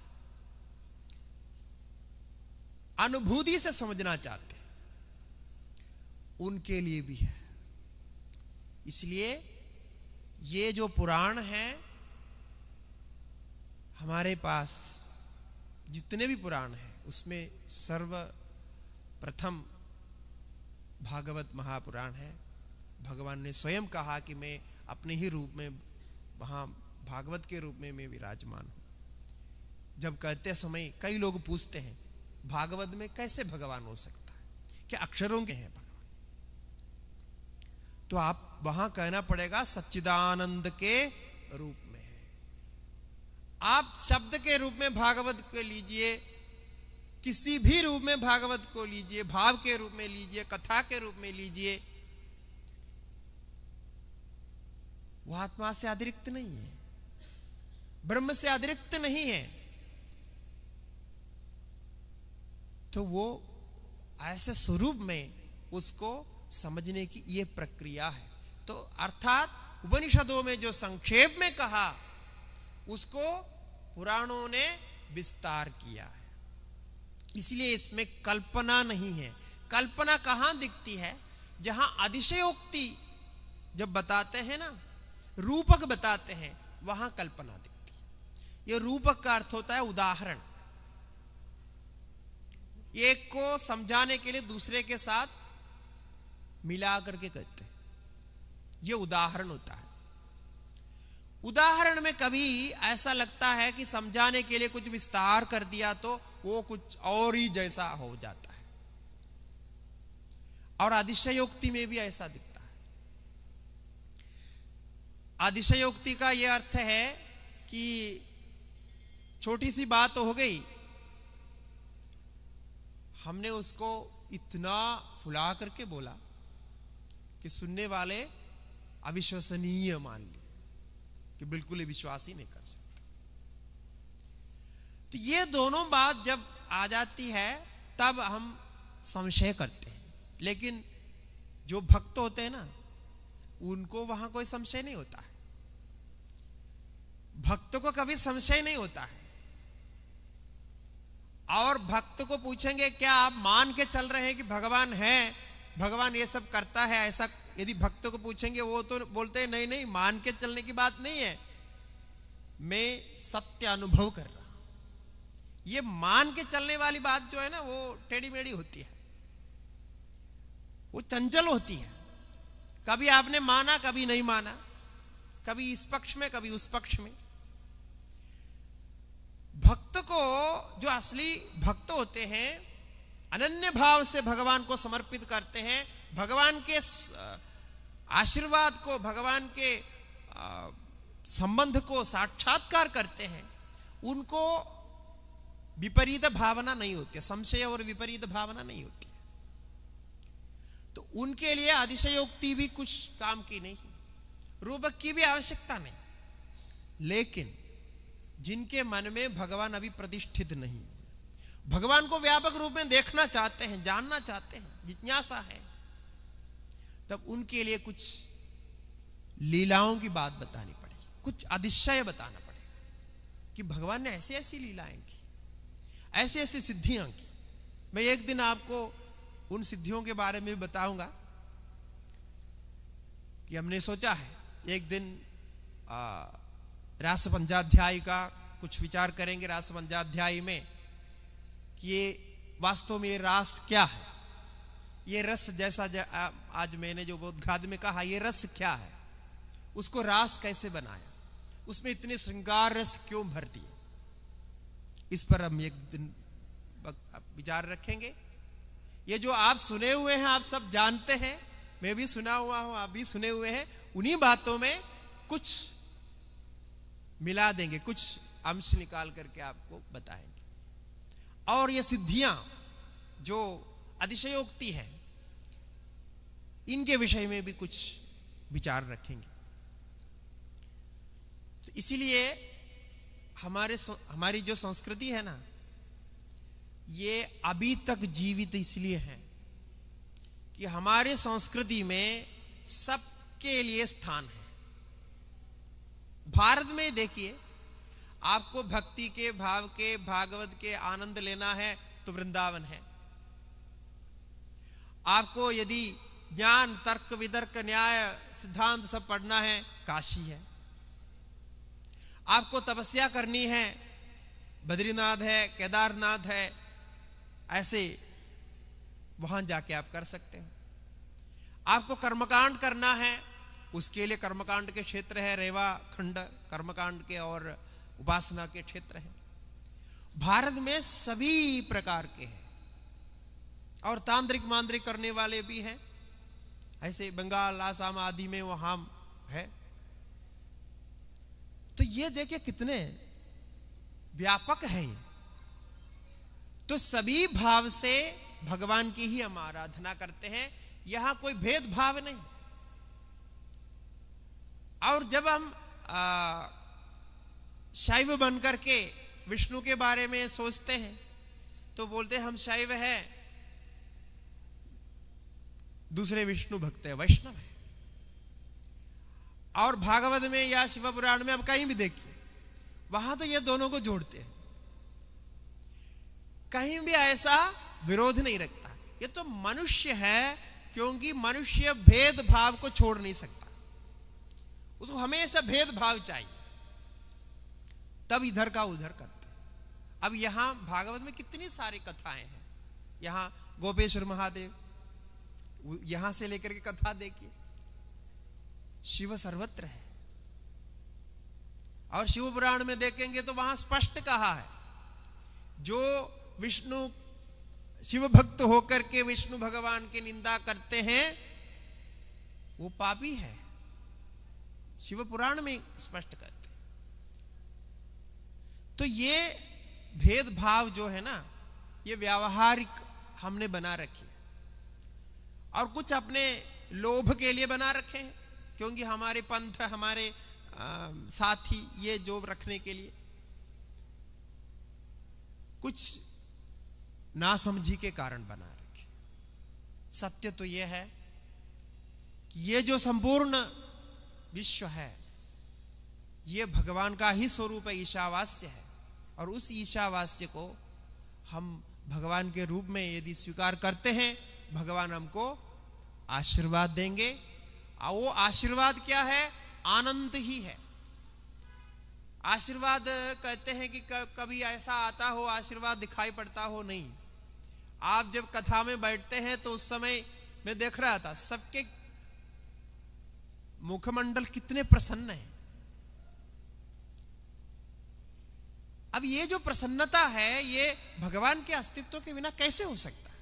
अनुभूति से समझना चाहते हैं उनके लिए भी है इसलिए ये जो पुराण है हमारे पास जितने भी पुराण हैं उसमें सर्व प्रथम भागवत महापुराण है भगवान ने स्वयं कहा कि मैं अपने ही रूप में वहाँ भागवत के रूप में मैं विराजमान हूँ जब कहते समय कई लोग पूछते हैं भागवत में कैसे भगवान हो सकता है क्या अक्षरों के हैं तो आप वहां कहना पड़ेगा सच्चिदानंद के रूप में है आप शब्द के रूप में भागवत को लीजिए किसी भी रूप में भागवत को लीजिए भाव के रूप में लीजिए कथा के रूप में लीजिए वह आत्मा से अतिरिक्त नहीं है ब्रह्म से अतिरिक्त नहीं है तो वो ऐसे स्वरूप में उसको समझने की ये प्रक्रिया है तो अर्थात उपनिषदों में जो संक्षेप में कहा उसको पुराणों ने विस्तार किया है इसलिए इसमें कल्पना नहीं है कल्पना कहां दिखती है जहां अतिशयोक्ति जब बताते हैं ना रूपक बताते हैं वहां कल्पना दिखती है यह रूपक का अर्थ होता है उदाहरण एक को समझाने के लिए दूसरे के साथ मिला करके कहते हैं ये उदाहरण होता है उदाहरण में कभी ऐसा लगता है कि समझाने के लिए कुछ विस्तार कर दिया तो वो कुछ और ही जैसा हो जाता है और अतिशयोक्ति में भी ऐसा दिखता है अतिशयोक्ति का यह अर्थ है कि छोटी सी बात तो हो गई हमने उसको इतना फुला करके बोला कि सुनने वाले अविश्वसनीय मान लिए कि बिल्कुल ही विश्वास ही नहीं कर सकते तो ये दोनों बात जब आ जाती है तब हम संशय करते हैं लेकिन जो भक्त होते हैं ना उनको वहां कोई संशय नहीं होता है भक्त को कभी संशय नहीं होता है और भक्त को पूछेंगे क्या आप मान के चल रहे हैं कि भगवान है भगवान ये सब करता है ऐसा यदि भक्तों को पूछेंगे वो तो बोलते हैं नहीं नहीं मान के चलने की बात नहीं है मैं सत्य अनुभव कर रहा हूं ये मान के चलने वाली बात जो है ना वो टेढ़ी मेढ़ी होती है वो चंचल होती है कभी आपने माना कभी नहीं माना कभी इस पक्ष में कभी उस पक्ष में भक्त को जो असली भक्त होते हैं अनन्य भाव से भगवान को समर्पित करते हैं भगवान के आशीर्वाद को भगवान के संबंध को साक्षात्कार करते हैं उनको विपरीत भावना नहीं होती संशय और विपरीत भावना नहीं होती तो उनके लिए अतिशयोक्ति भी कुछ काम की नहीं रूपक की भी आवश्यकता नहीं लेकिन जिनके मन में भगवान अभी प्रतिष्ठित नहीं भगवान को व्यापक रूप में देखना चाहते हैं जानना चाहते हैं जिज्ञासा है तब उनके लिए कुछ लीलाओं की बात बतानी पड़ेगी कुछ अधिशय बताना पड़ेगा कि भगवान ने ऐसी ऐसी लीलाएं की ऐसी ऐसी सिद्धियां की मैं एक दिन आपको उन सिद्धियों के बारे में बताऊंगा कि हमने सोचा है एक दिन रास पंचाध्याय का कुछ विचार करेंगे रास में ये वास्तव में ये रास क्या है ये रस जैसा जा, आज मैंने जो बोधघाद में कहा ये रस क्या है उसको रास कैसे बनाया उसमें इतने श्रृंगार रस क्यों भर दिए इस पर हम एक दिन विचार रखेंगे ये जो आप सुने हुए हैं आप सब जानते हैं मैं भी सुना हुआ हूं आप भी सुने हुए हैं उन्हीं बातों में कुछ मिला देंगे कुछ अंश निकाल करके आपको बताएंगे और ये सिद्धियां जो अतिशयोक्ति है इनके विषय में भी कुछ विचार रखेंगे तो इसीलिए हमारे हमारी जो संस्कृति है ना ये अभी तक जीवित इसलिए है कि हमारे संस्कृति में सबके लिए स्थान है भारत में देखिए आपको भक्ति के भाव के भागवत के आनंद लेना है तो वृंदावन है आपको यदि ज्ञान तर्क विदर्क न्याय सिद्धांत सब पढ़ना है काशी है आपको तपस्या करनी है बद्रीनाथ है केदारनाथ है ऐसे वहां जाके आप कर सकते हो आपको कर्मकांड करना है उसके लिए कर्मकांड के क्षेत्र है रेवा खंड कर्मकांड के और उपासना के क्षेत्र हैं भारत में सभी प्रकार के हैं और तांत्रिक मांत्रिक करने वाले भी हैं ऐसे बंगाल आसाम आदि में वो हम है तो ये देखे कितने व्यापक है तो सभी भाव से भगवान की ही हम आराधना करते हैं यहां कोई भेदभाव नहीं और जब हम आ, शैव बन करके विष्णु के बारे में सोचते हैं तो बोलते हम शैव है दूसरे विष्णु भक्त है वैष्णव है और भागवत में या शिव पुराण में आप कहीं भी देखिए वहां तो ये दोनों को जोड़ते हैं कहीं भी ऐसा विरोध नहीं रखता ये तो मनुष्य है क्योंकि मनुष्य भेदभाव को छोड़ नहीं सकता उसको हमेशा भेदभाव चाहिए तब इधर का उधर करते अब यहां भागवत में कितनी सारी कथाएं हैं यहां गोपेश्वर महादेव यहां से लेकर के कथा देखिए शिव सर्वत्र है और शिव पुराण में देखेंगे तो वहां स्पष्ट कहा है जो विष्णु शिव भक्त होकर के विष्णु भगवान की निंदा करते हैं वो पापी है शिव पुराण में स्पष्ट कर तो ये भेदभाव जो है ना ये व्यावहारिक हमने बना रखी है और कुछ अपने लोभ के लिए बना रखे हैं क्योंकि हमारे पंथ हमारे आ, साथी ये जो रखने के लिए कुछ नासमझी के कारण बना रखे सत्य तो यह है कि ये जो संपूर्ण विश्व है ये भगवान का ही स्वरूप है ईशावास्य है और उस ईशावास्य को हम भगवान के रूप में यदि स्वीकार करते हैं भगवान हमको आशीर्वाद देंगे वो आशीर्वाद क्या है आनंद ही है आशीर्वाद कहते हैं कि कभी ऐसा आता हो आशीर्वाद दिखाई पड़ता हो नहीं आप जब कथा में बैठते हैं तो उस समय मैं देख रहा था सबके मुखमंडल कितने प्रसन्न हैं अब ये जो प्रसन्नता है ये भगवान के अस्तित्व के बिना कैसे हो सकता है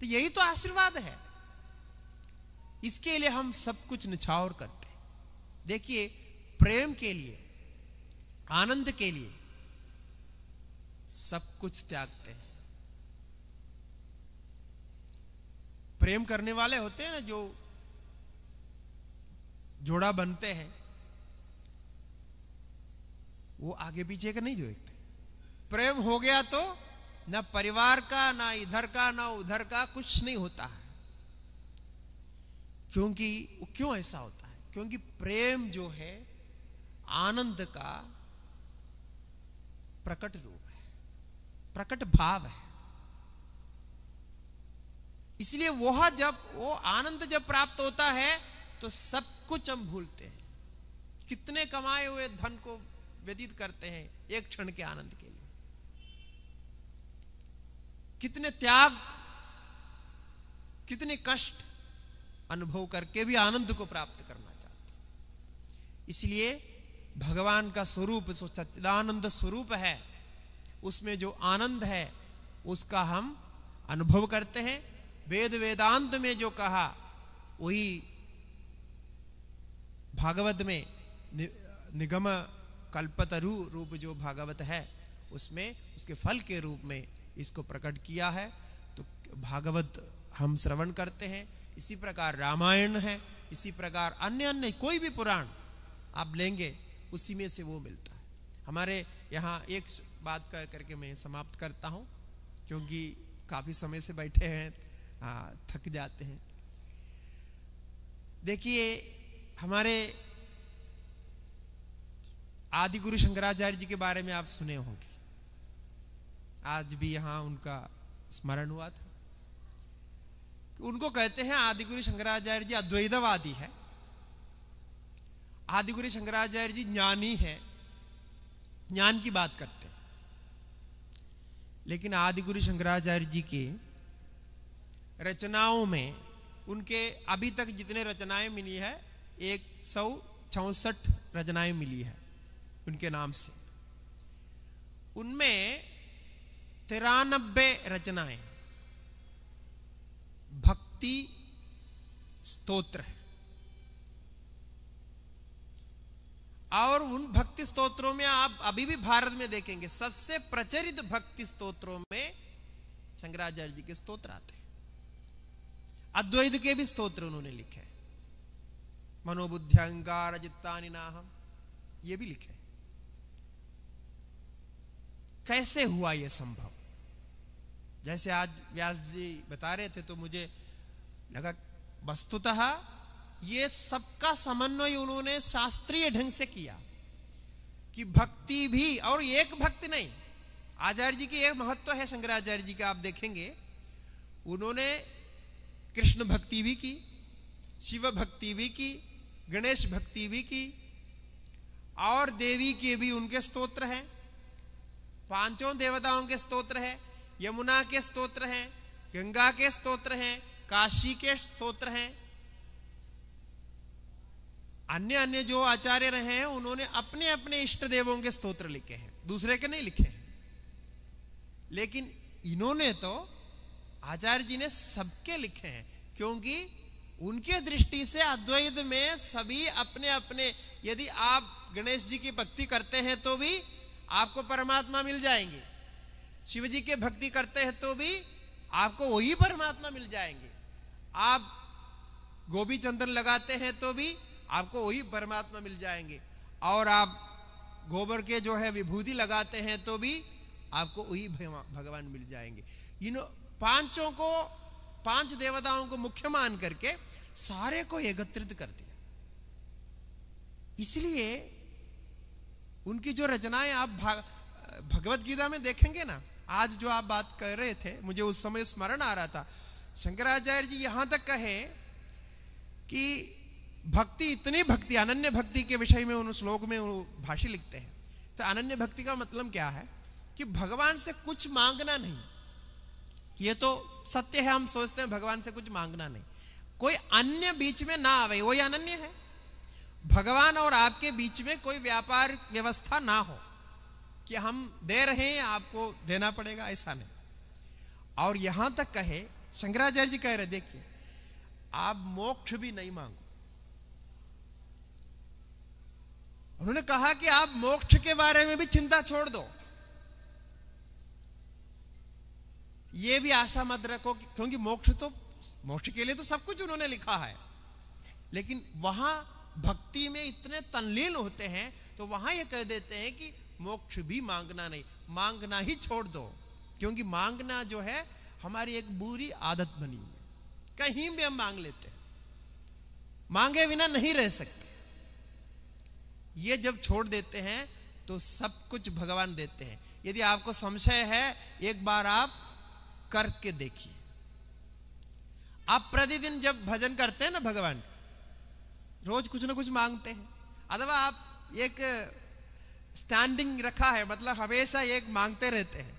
तो यही तो आशीर्वाद है इसके लिए हम सब कुछ निछावर करते देखिए प्रेम के लिए आनंद के लिए सब कुछ त्यागते हैं प्रेम करने वाले होते हैं ना जो जोड़ा बनते हैं वो आगे पीछे का नहीं जोड़ते प्रेम हो गया तो ना परिवार का ना इधर का ना उधर का कुछ नहीं होता है क्योंकि क्यों ऐसा होता है क्योंकि प्रेम जो है आनंद का प्रकट रूप है प्रकट भाव है इसलिए वह जब वो आनंद जब प्राप्त होता है तो सब कुछ हम भूलते हैं कितने कमाए हुए धन को व्यतीत करते हैं एक क्षण के आनंद के लिए कितने त्याग कितने कष्ट अनुभव करके भी आनंद को प्राप्त करना चाहते इसलिए भगवान का स्वरूप जो सच्चिदानंद स्वरूप है उसमें जो आनंद है उसका हम अनुभव करते हैं वेद वेदांत में जो कहा वही भागवत में नि, निगम कल्पतरु रूप जो भागवत है उसमें उसके फल के रूप में इसको प्रकट किया है तो भागवत हम श्रवण करते हैं इसी प्रकार रामायण है इसी प्रकार अन्य अन्य कोई भी पुराण आप लेंगे उसी में से वो मिलता है हमारे यहाँ एक बात कह करके मैं समाप्त करता हूँ क्योंकि काफी समय से बैठे हैं आ, थक जाते हैं देखिए हमारे आदि गुरु शंकराचार्य जी के बारे में आप सुने होंगे आज भी यहाँ उनका स्मरण हुआ था उनको कहते हैं आदिगुरु शंकराचार्य जी अद्वैतवादी है आदिगुरु शंकराचार्य जी ज्ञानी है ज्ञान की बात करते हैं लेकिन आदिगुरु शंकराचार्य जी के रचनाओं में उनके अभी तक जितने रचनाएं मिली है एक सौ चौसठ रचनाएं मिली है उनके नाम से उनमें तिरानब्बे रचनाएं भक्ति स्तोत्र है और उन भक्ति स्तोत्रों में आप अभी भी भारत में देखेंगे सबसे प्रचलित भक्ति स्तोत्रों में शंकराचार्य जी के स्तोत्र आते हैं अद्वैत के भी स्तोत्र उन्होंने लिखे मनोबुद्धि अहंकार चित्तानि ये भी लिखे कैसे हुआ यह संभव जैसे आज व्यास जी बता रहे थे तो मुझे लगा वस्तुतः ये सबका समन्वय उन्होंने शास्त्रीय ढंग से किया कि भक्ति भी और एक भक्ति नहीं आचार्य जी की एक महत्व है शंकराचार्य जी का आप देखेंगे उन्होंने कृष्ण भक्ति भी की शिव भक्ति भी की गणेश भक्ति भी की और देवी के भी उनके स्तोत्र हैं पांचों देवताओं के स्तोत्र है यमुना के स्तोत्र हैं गंगा के स्तोत्र हैं काशी के स्तोत्र हैं अन्य अन्य जो आचार्य रहे हैं उन्होंने अपने अपने इष्ट देवों के स्तोत्र लिखे हैं दूसरे के नहीं लिखे हैं लेकिन इन्होंने तो आचार्य जी ने सबके लिखे हैं क्योंकि उनके दृष्टि से अद्वैत में सभी अपने अपने यदि आप गणेश जी की भक्ति करते हैं तो भी आपको परमात्मा मिल जाएंगे शिव जी के भक्ति करते हैं तो भी आपको वही परमात्मा मिल जाएंगे आप गोभी चंदन लगाते हैं तो भी आपको वही परमात्मा मिल जाएंगे और आप गोबर के जो है विभूति लगाते हैं तो भी आपको वही भगवान मिल जाएंगे इन पांचों को पांच देवताओं को मुख्य मान करके सारे को एकत्रित कर दिया इसलिए उनकी जो रचनाएं आप भगवत गीता में देखेंगे ना आज जो आप बात कर रहे थे मुझे उस समय स्मरण आ रहा था शंकराचार्य जी यहां तक कहे कि भक्ति इतनी भक्ति अनन्य भक्ति के विषय में उन श्लोक में भाषी लिखते हैं तो अनन्य भक्ति का मतलब क्या है कि भगवान से कुछ मांगना नहीं ये तो सत्य है हम सोचते हैं भगवान से कुछ मांगना नहीं कोई अन्य बीच में ना आवे वही अनन्य है भगवान और आपके बीच में कोई व्यापार व्यवस्था ना हो कि हम दे रहे हैं आपको देना पड़ेगा ऐसा नहीं और यहां तक कहे शंकराचार्य जी कह रहे देखिए आप मोक्ष भी नहीं मांगो उन्होंने कहा कि आप मोक्ष के बारे में भी चिंता छोड़ दो ये भी आशा मत रखो क्योंकि मोक्ष तो मोक्ष के लिए तो सब कुछ उन्होंने लिखा है लेकिन वहां भक्ति में इतने तनलील होते हैं तो वहां ये कह देते हैं कि मोक्ष भी मांगना नहीं मांगना ही छोड़ दो क्योंकि मांगना जो है हमारी एक बुरी आदत बनी है कहीं भी हम मांग लेते हैं मांगे बिना नहीं रह सकते ये जब छोड़ देते हैं तो सब कुछ भगवान देते हैं यदि आपको संशय है एक बार आप करके देखिए आप प्रतिदिन जब भजन करते हैं ना भगवान रोज कुछ ना कुछ मांगते हैं अथवा आप एक स्टैंडिंग रखा है मतलब हमेशा एक मांगते रहते हैं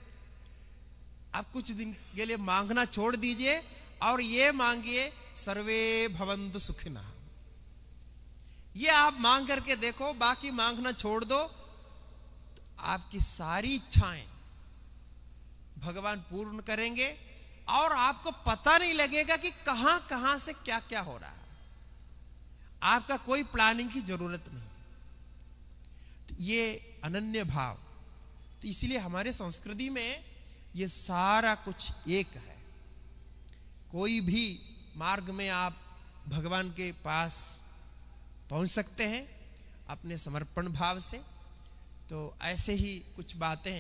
आप कुछ दिन के लिए मांगना छोड़ दीजिए और ये मांगिए सर्वे भवंत सुखिना ये आप मांग करके देखो बाकी मांगना छोड़ दो तो आपकी सारी इच्छाएं भगवान पूर्ण करेंगे और आपको पता नहीं लगेगा कि कहां कहां से क्या क्या हो रहा है आपका कोई प्लानिंग की जरूरत नहीं ये अनन्य भाव तो इसलिए हमारे संस्कृति में ये सारा कुछ एक है कोई भी मार्ग में आप भगवान के पास पहुंच सकते हैं अपने समर्पण भाव से तो ऐसे ही कुछ बातें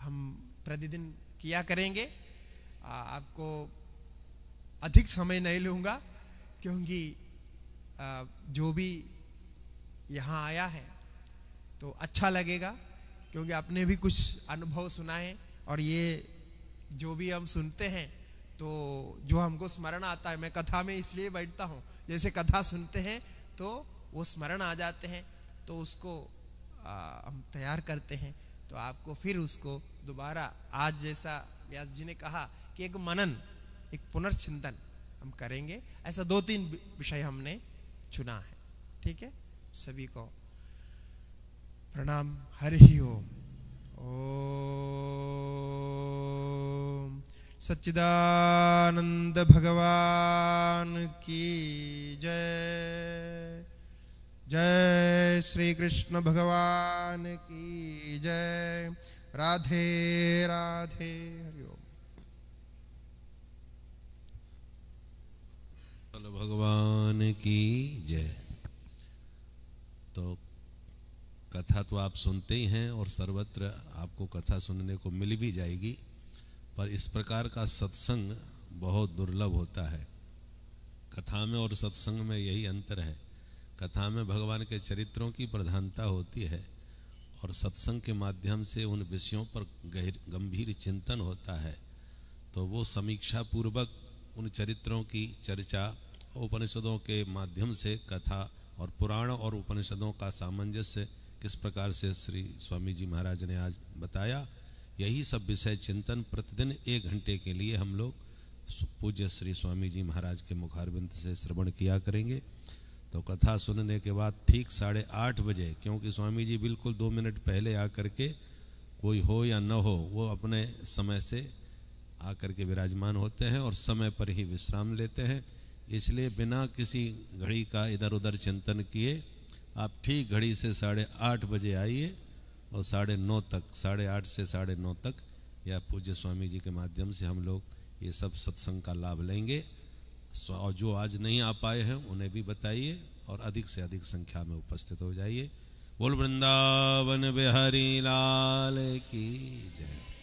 हम प्रतिदिन किया करेंगे आ, आपको अधिक समय नहीं लूँगा क्योंकि आ, जो भी यहाँ आया है तो अच्छा लगेगा क्योंकि आपने भी कुछ अनुभव सुना है और ये जो भी हम सुनते हैं तो जो हमको स्मरण आता है मैं कथा में इसलिए बैठता हूँ जैसे कथा सुनते हैं तो वो स्मरण आ जाते हैं तो उसको आ, हम तैयार करते हैं तो आपको फिर उसको दोबारा आज जैसा व्यास जी ने कहा कि एक मनन एक पुनर्चिंतन हम करेंगे ऐसा दो तीन विषय हमने चुना है ठीक है सभी को प्रणाम हरि ओम ओ सच्चिदानंद भगवान की जय जय श्री कृष्ण भगवान की जय राधे राधे हरिओम भगवान की जय कथा तो आप सुनते ही हैं और सर्वत्र आपको कथा सुनने को मिल भी जाएगी पर इस प्रकार का सत्संग बहुत दुर्लभ होता है कथा में और सत्संग में यही अंतर है कथा में भगवान के चरित्रों की प्रधानता होती है और सत्संग के माध्यम से उन विषयों पर गहर गंभीर चिंतन होता है तो वो समीक्षा पूर्वक उन चरित्रों की चर्चा उपनिषदों के माध्यम से कथा और पुराण और उपनिषदों का सामंजस्य किस प्रकार से श्री स्वामी जी महाराज ने आज बताया यही सब विषय चिंतन प्रतिदिन एक घंटे के लिए हम लोग पूज्य श्री स्वामी जी महाराज के मुखारबिंद से श्रवण किया करेंगे तो कथा सुनने के बाद ठीक साढ़े आठ बजे क्योंकि स्वामी जी बिल्कुल दो मिनट पहले आकर के कोई हो या न हो वो अपने समय से आकर के विराजमान होते हैं और समय पर ही विश्राम लेते हैं इसलिए बिना किसी घड़ी का इधर उधर चिंतन किए आप ठीक घड़ी से साढ़े आठ बजे आइए और साढ़े नौ तक साढ़े आठ से साढ़े नौ तक या पूज्य स्वामी जी के माध्यम से हम लोग ये सब सत्संग का लाभ लेंगे और जो आज नहीं आ पाए हैं उन्हें भी बताइए और अधिक से अधिक संख्या में उपस्थित हो जाइए बोल वृंदावन बिहारी लाल की जय